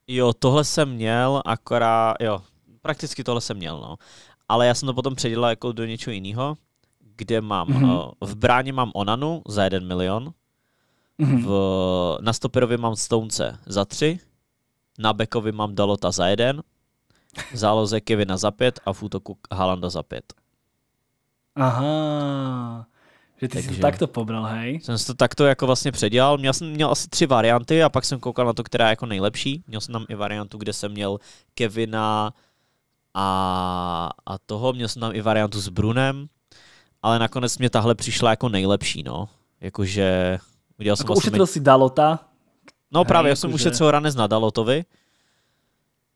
jo, tohle jsem měl, akorát, jo, prakticky tohle jsem měl, no ale já jsem to potom předělal jako do něčeho jiného, kde mám, mm-hmm. uh, v bráně mám Onanu za jeden milion, mm-hmm. v, na stoperovi mám Stonece za tři, na bekovi mám Dalota za jeden, v záloze Kevina za pět a v útoku Halanda za pět. Aha, že ty Takže jsi to takto pobral, hej? Jsem to takto jako vlastně předělal. Měl jsem měl asi tři varianty a pak jsem koukal na to, která je jako nejlepší. Měl jsem tam i variantu, kde jsem měl Kevina, a, a toho. Měl jsem tam i variantu s Brunem, ale nakonec mě tahle přišla jako nejlepší, no. Jakože udělal jako jsem... Jako ušetřil si Dalota? No Hej, právě, já jsem ušetřil ranec na Dalotovi.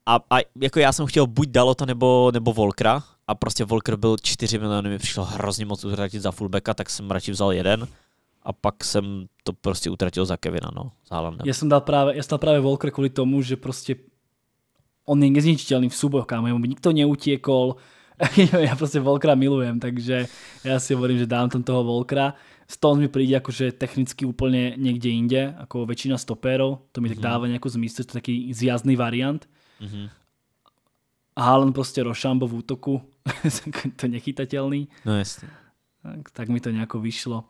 A, a jako já jsem chtěl buď Dalota nebo, nebo Volkra a prostě Volker byl 4 miliony, mi přišlo hrozně moc utratit za fullbacka, tak jsem radši vzal jeden a pak jsem to prostě utratil za Kevina, no, Za Já jsem dal právě, já jsem dal právě Volker kvůli tomu, že prostě on je nezničiteľný v súboch kámo, jemu by nikto neutiekol, [LAUGHS] ja proste Volkra milujem, takže ja si hovorím, že dám tam toho Volkra. Stones mi príde akože technicky úplne niekde inde, ako väčšina stopérov, to mi mm -hmm. tak mhm. dáva nejakú zmysel, to je taký zjazdný variant. Mm -hmm. Haaland proste Rošambo v útoku, [LAUGHS] to nechytateľný. No jasne. Tak, tak mi to nejako vyšlo.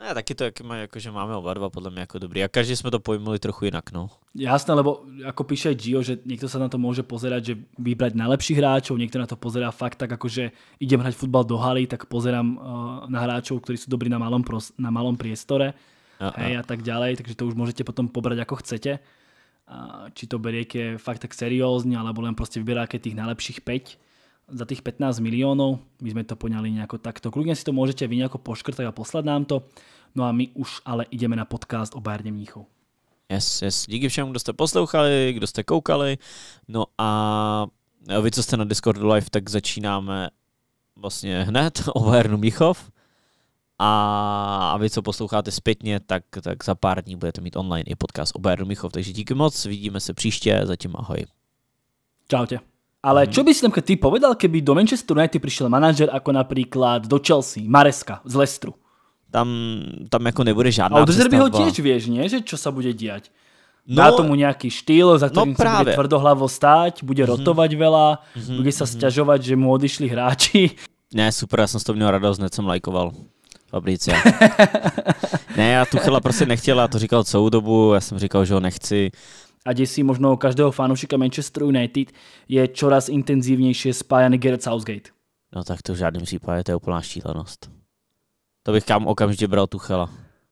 Ne, no, taky to, jaký má, jako, že máme oba dva podle mě jako dobrý. A každý jsme to pojmuli trochu jinak, no. Jasné, lebo jako píše Gio, že někdo se na to může pozerať, že vybrat nejlepší hráčů, někdo na to pozerá fakt tak, jako že idem hrať futbal do haly, tak pozerám uh, na hráčů, kteří jsou dobrí na malom, pros- na malom priestore a, hej, a tak ďalej, takže to už můžete potom pobrať jako chcete. Uh, či to beriete fakt tak seriózně, alebo len prostě vyberáte tých najlepších 5 za tých 15 miliónov, my sme to poňali nejako takto. Kľudne si to môžete vy nejako poškrtať a poslať nám to. No a my už ale ideme na podcast o Bayerne Mníchov. Yes, yes. Díky všem, kdo jste poslouchali, kdo jste koukali. No a vy, co jste na Discordu live, tak začínáme vlastně hned [LAUGHS] o Bayernu Mnichov. A, a vy, co posloucháte zpětně, tak, tak za pár dní budete mít online i podcast o Bayernu Mnichov. Takže díky moc, vidíme se příště, zatím ahoj. Čau tě. Ale mhm. čo by si napríklad ty povedal, keby do Manchester United prišiel manažer ako napríklad do Chelsea, Mareska z Lestru? Tam, tam jako nebude žádná A od by ho tiež vieš, nie? Že čo sa bude diať? No, Dá tomu nějaký štýl, za kterým no právě. se bude tvrdohlavo stáť, bude mm-hmm. rotovat veľa, mm-hmm. bude se mhm. stěžovat, že mu odišli hráči. Ne, super, já jsem s toho měl radost, hned jsem lajkoval. Fabrice. [LAUGHS] ne, já tu chyla prostě nechtěla, to říkal celou dobu, já jsem říkal, že ho nechci a děsí možno každého fanoušika Manchester United, je čoraz intenzivnější spájany Gareth Southgate. No tak to v žádném případě to je úplná šílenost. To bych kam okamžitě bral Tuchela.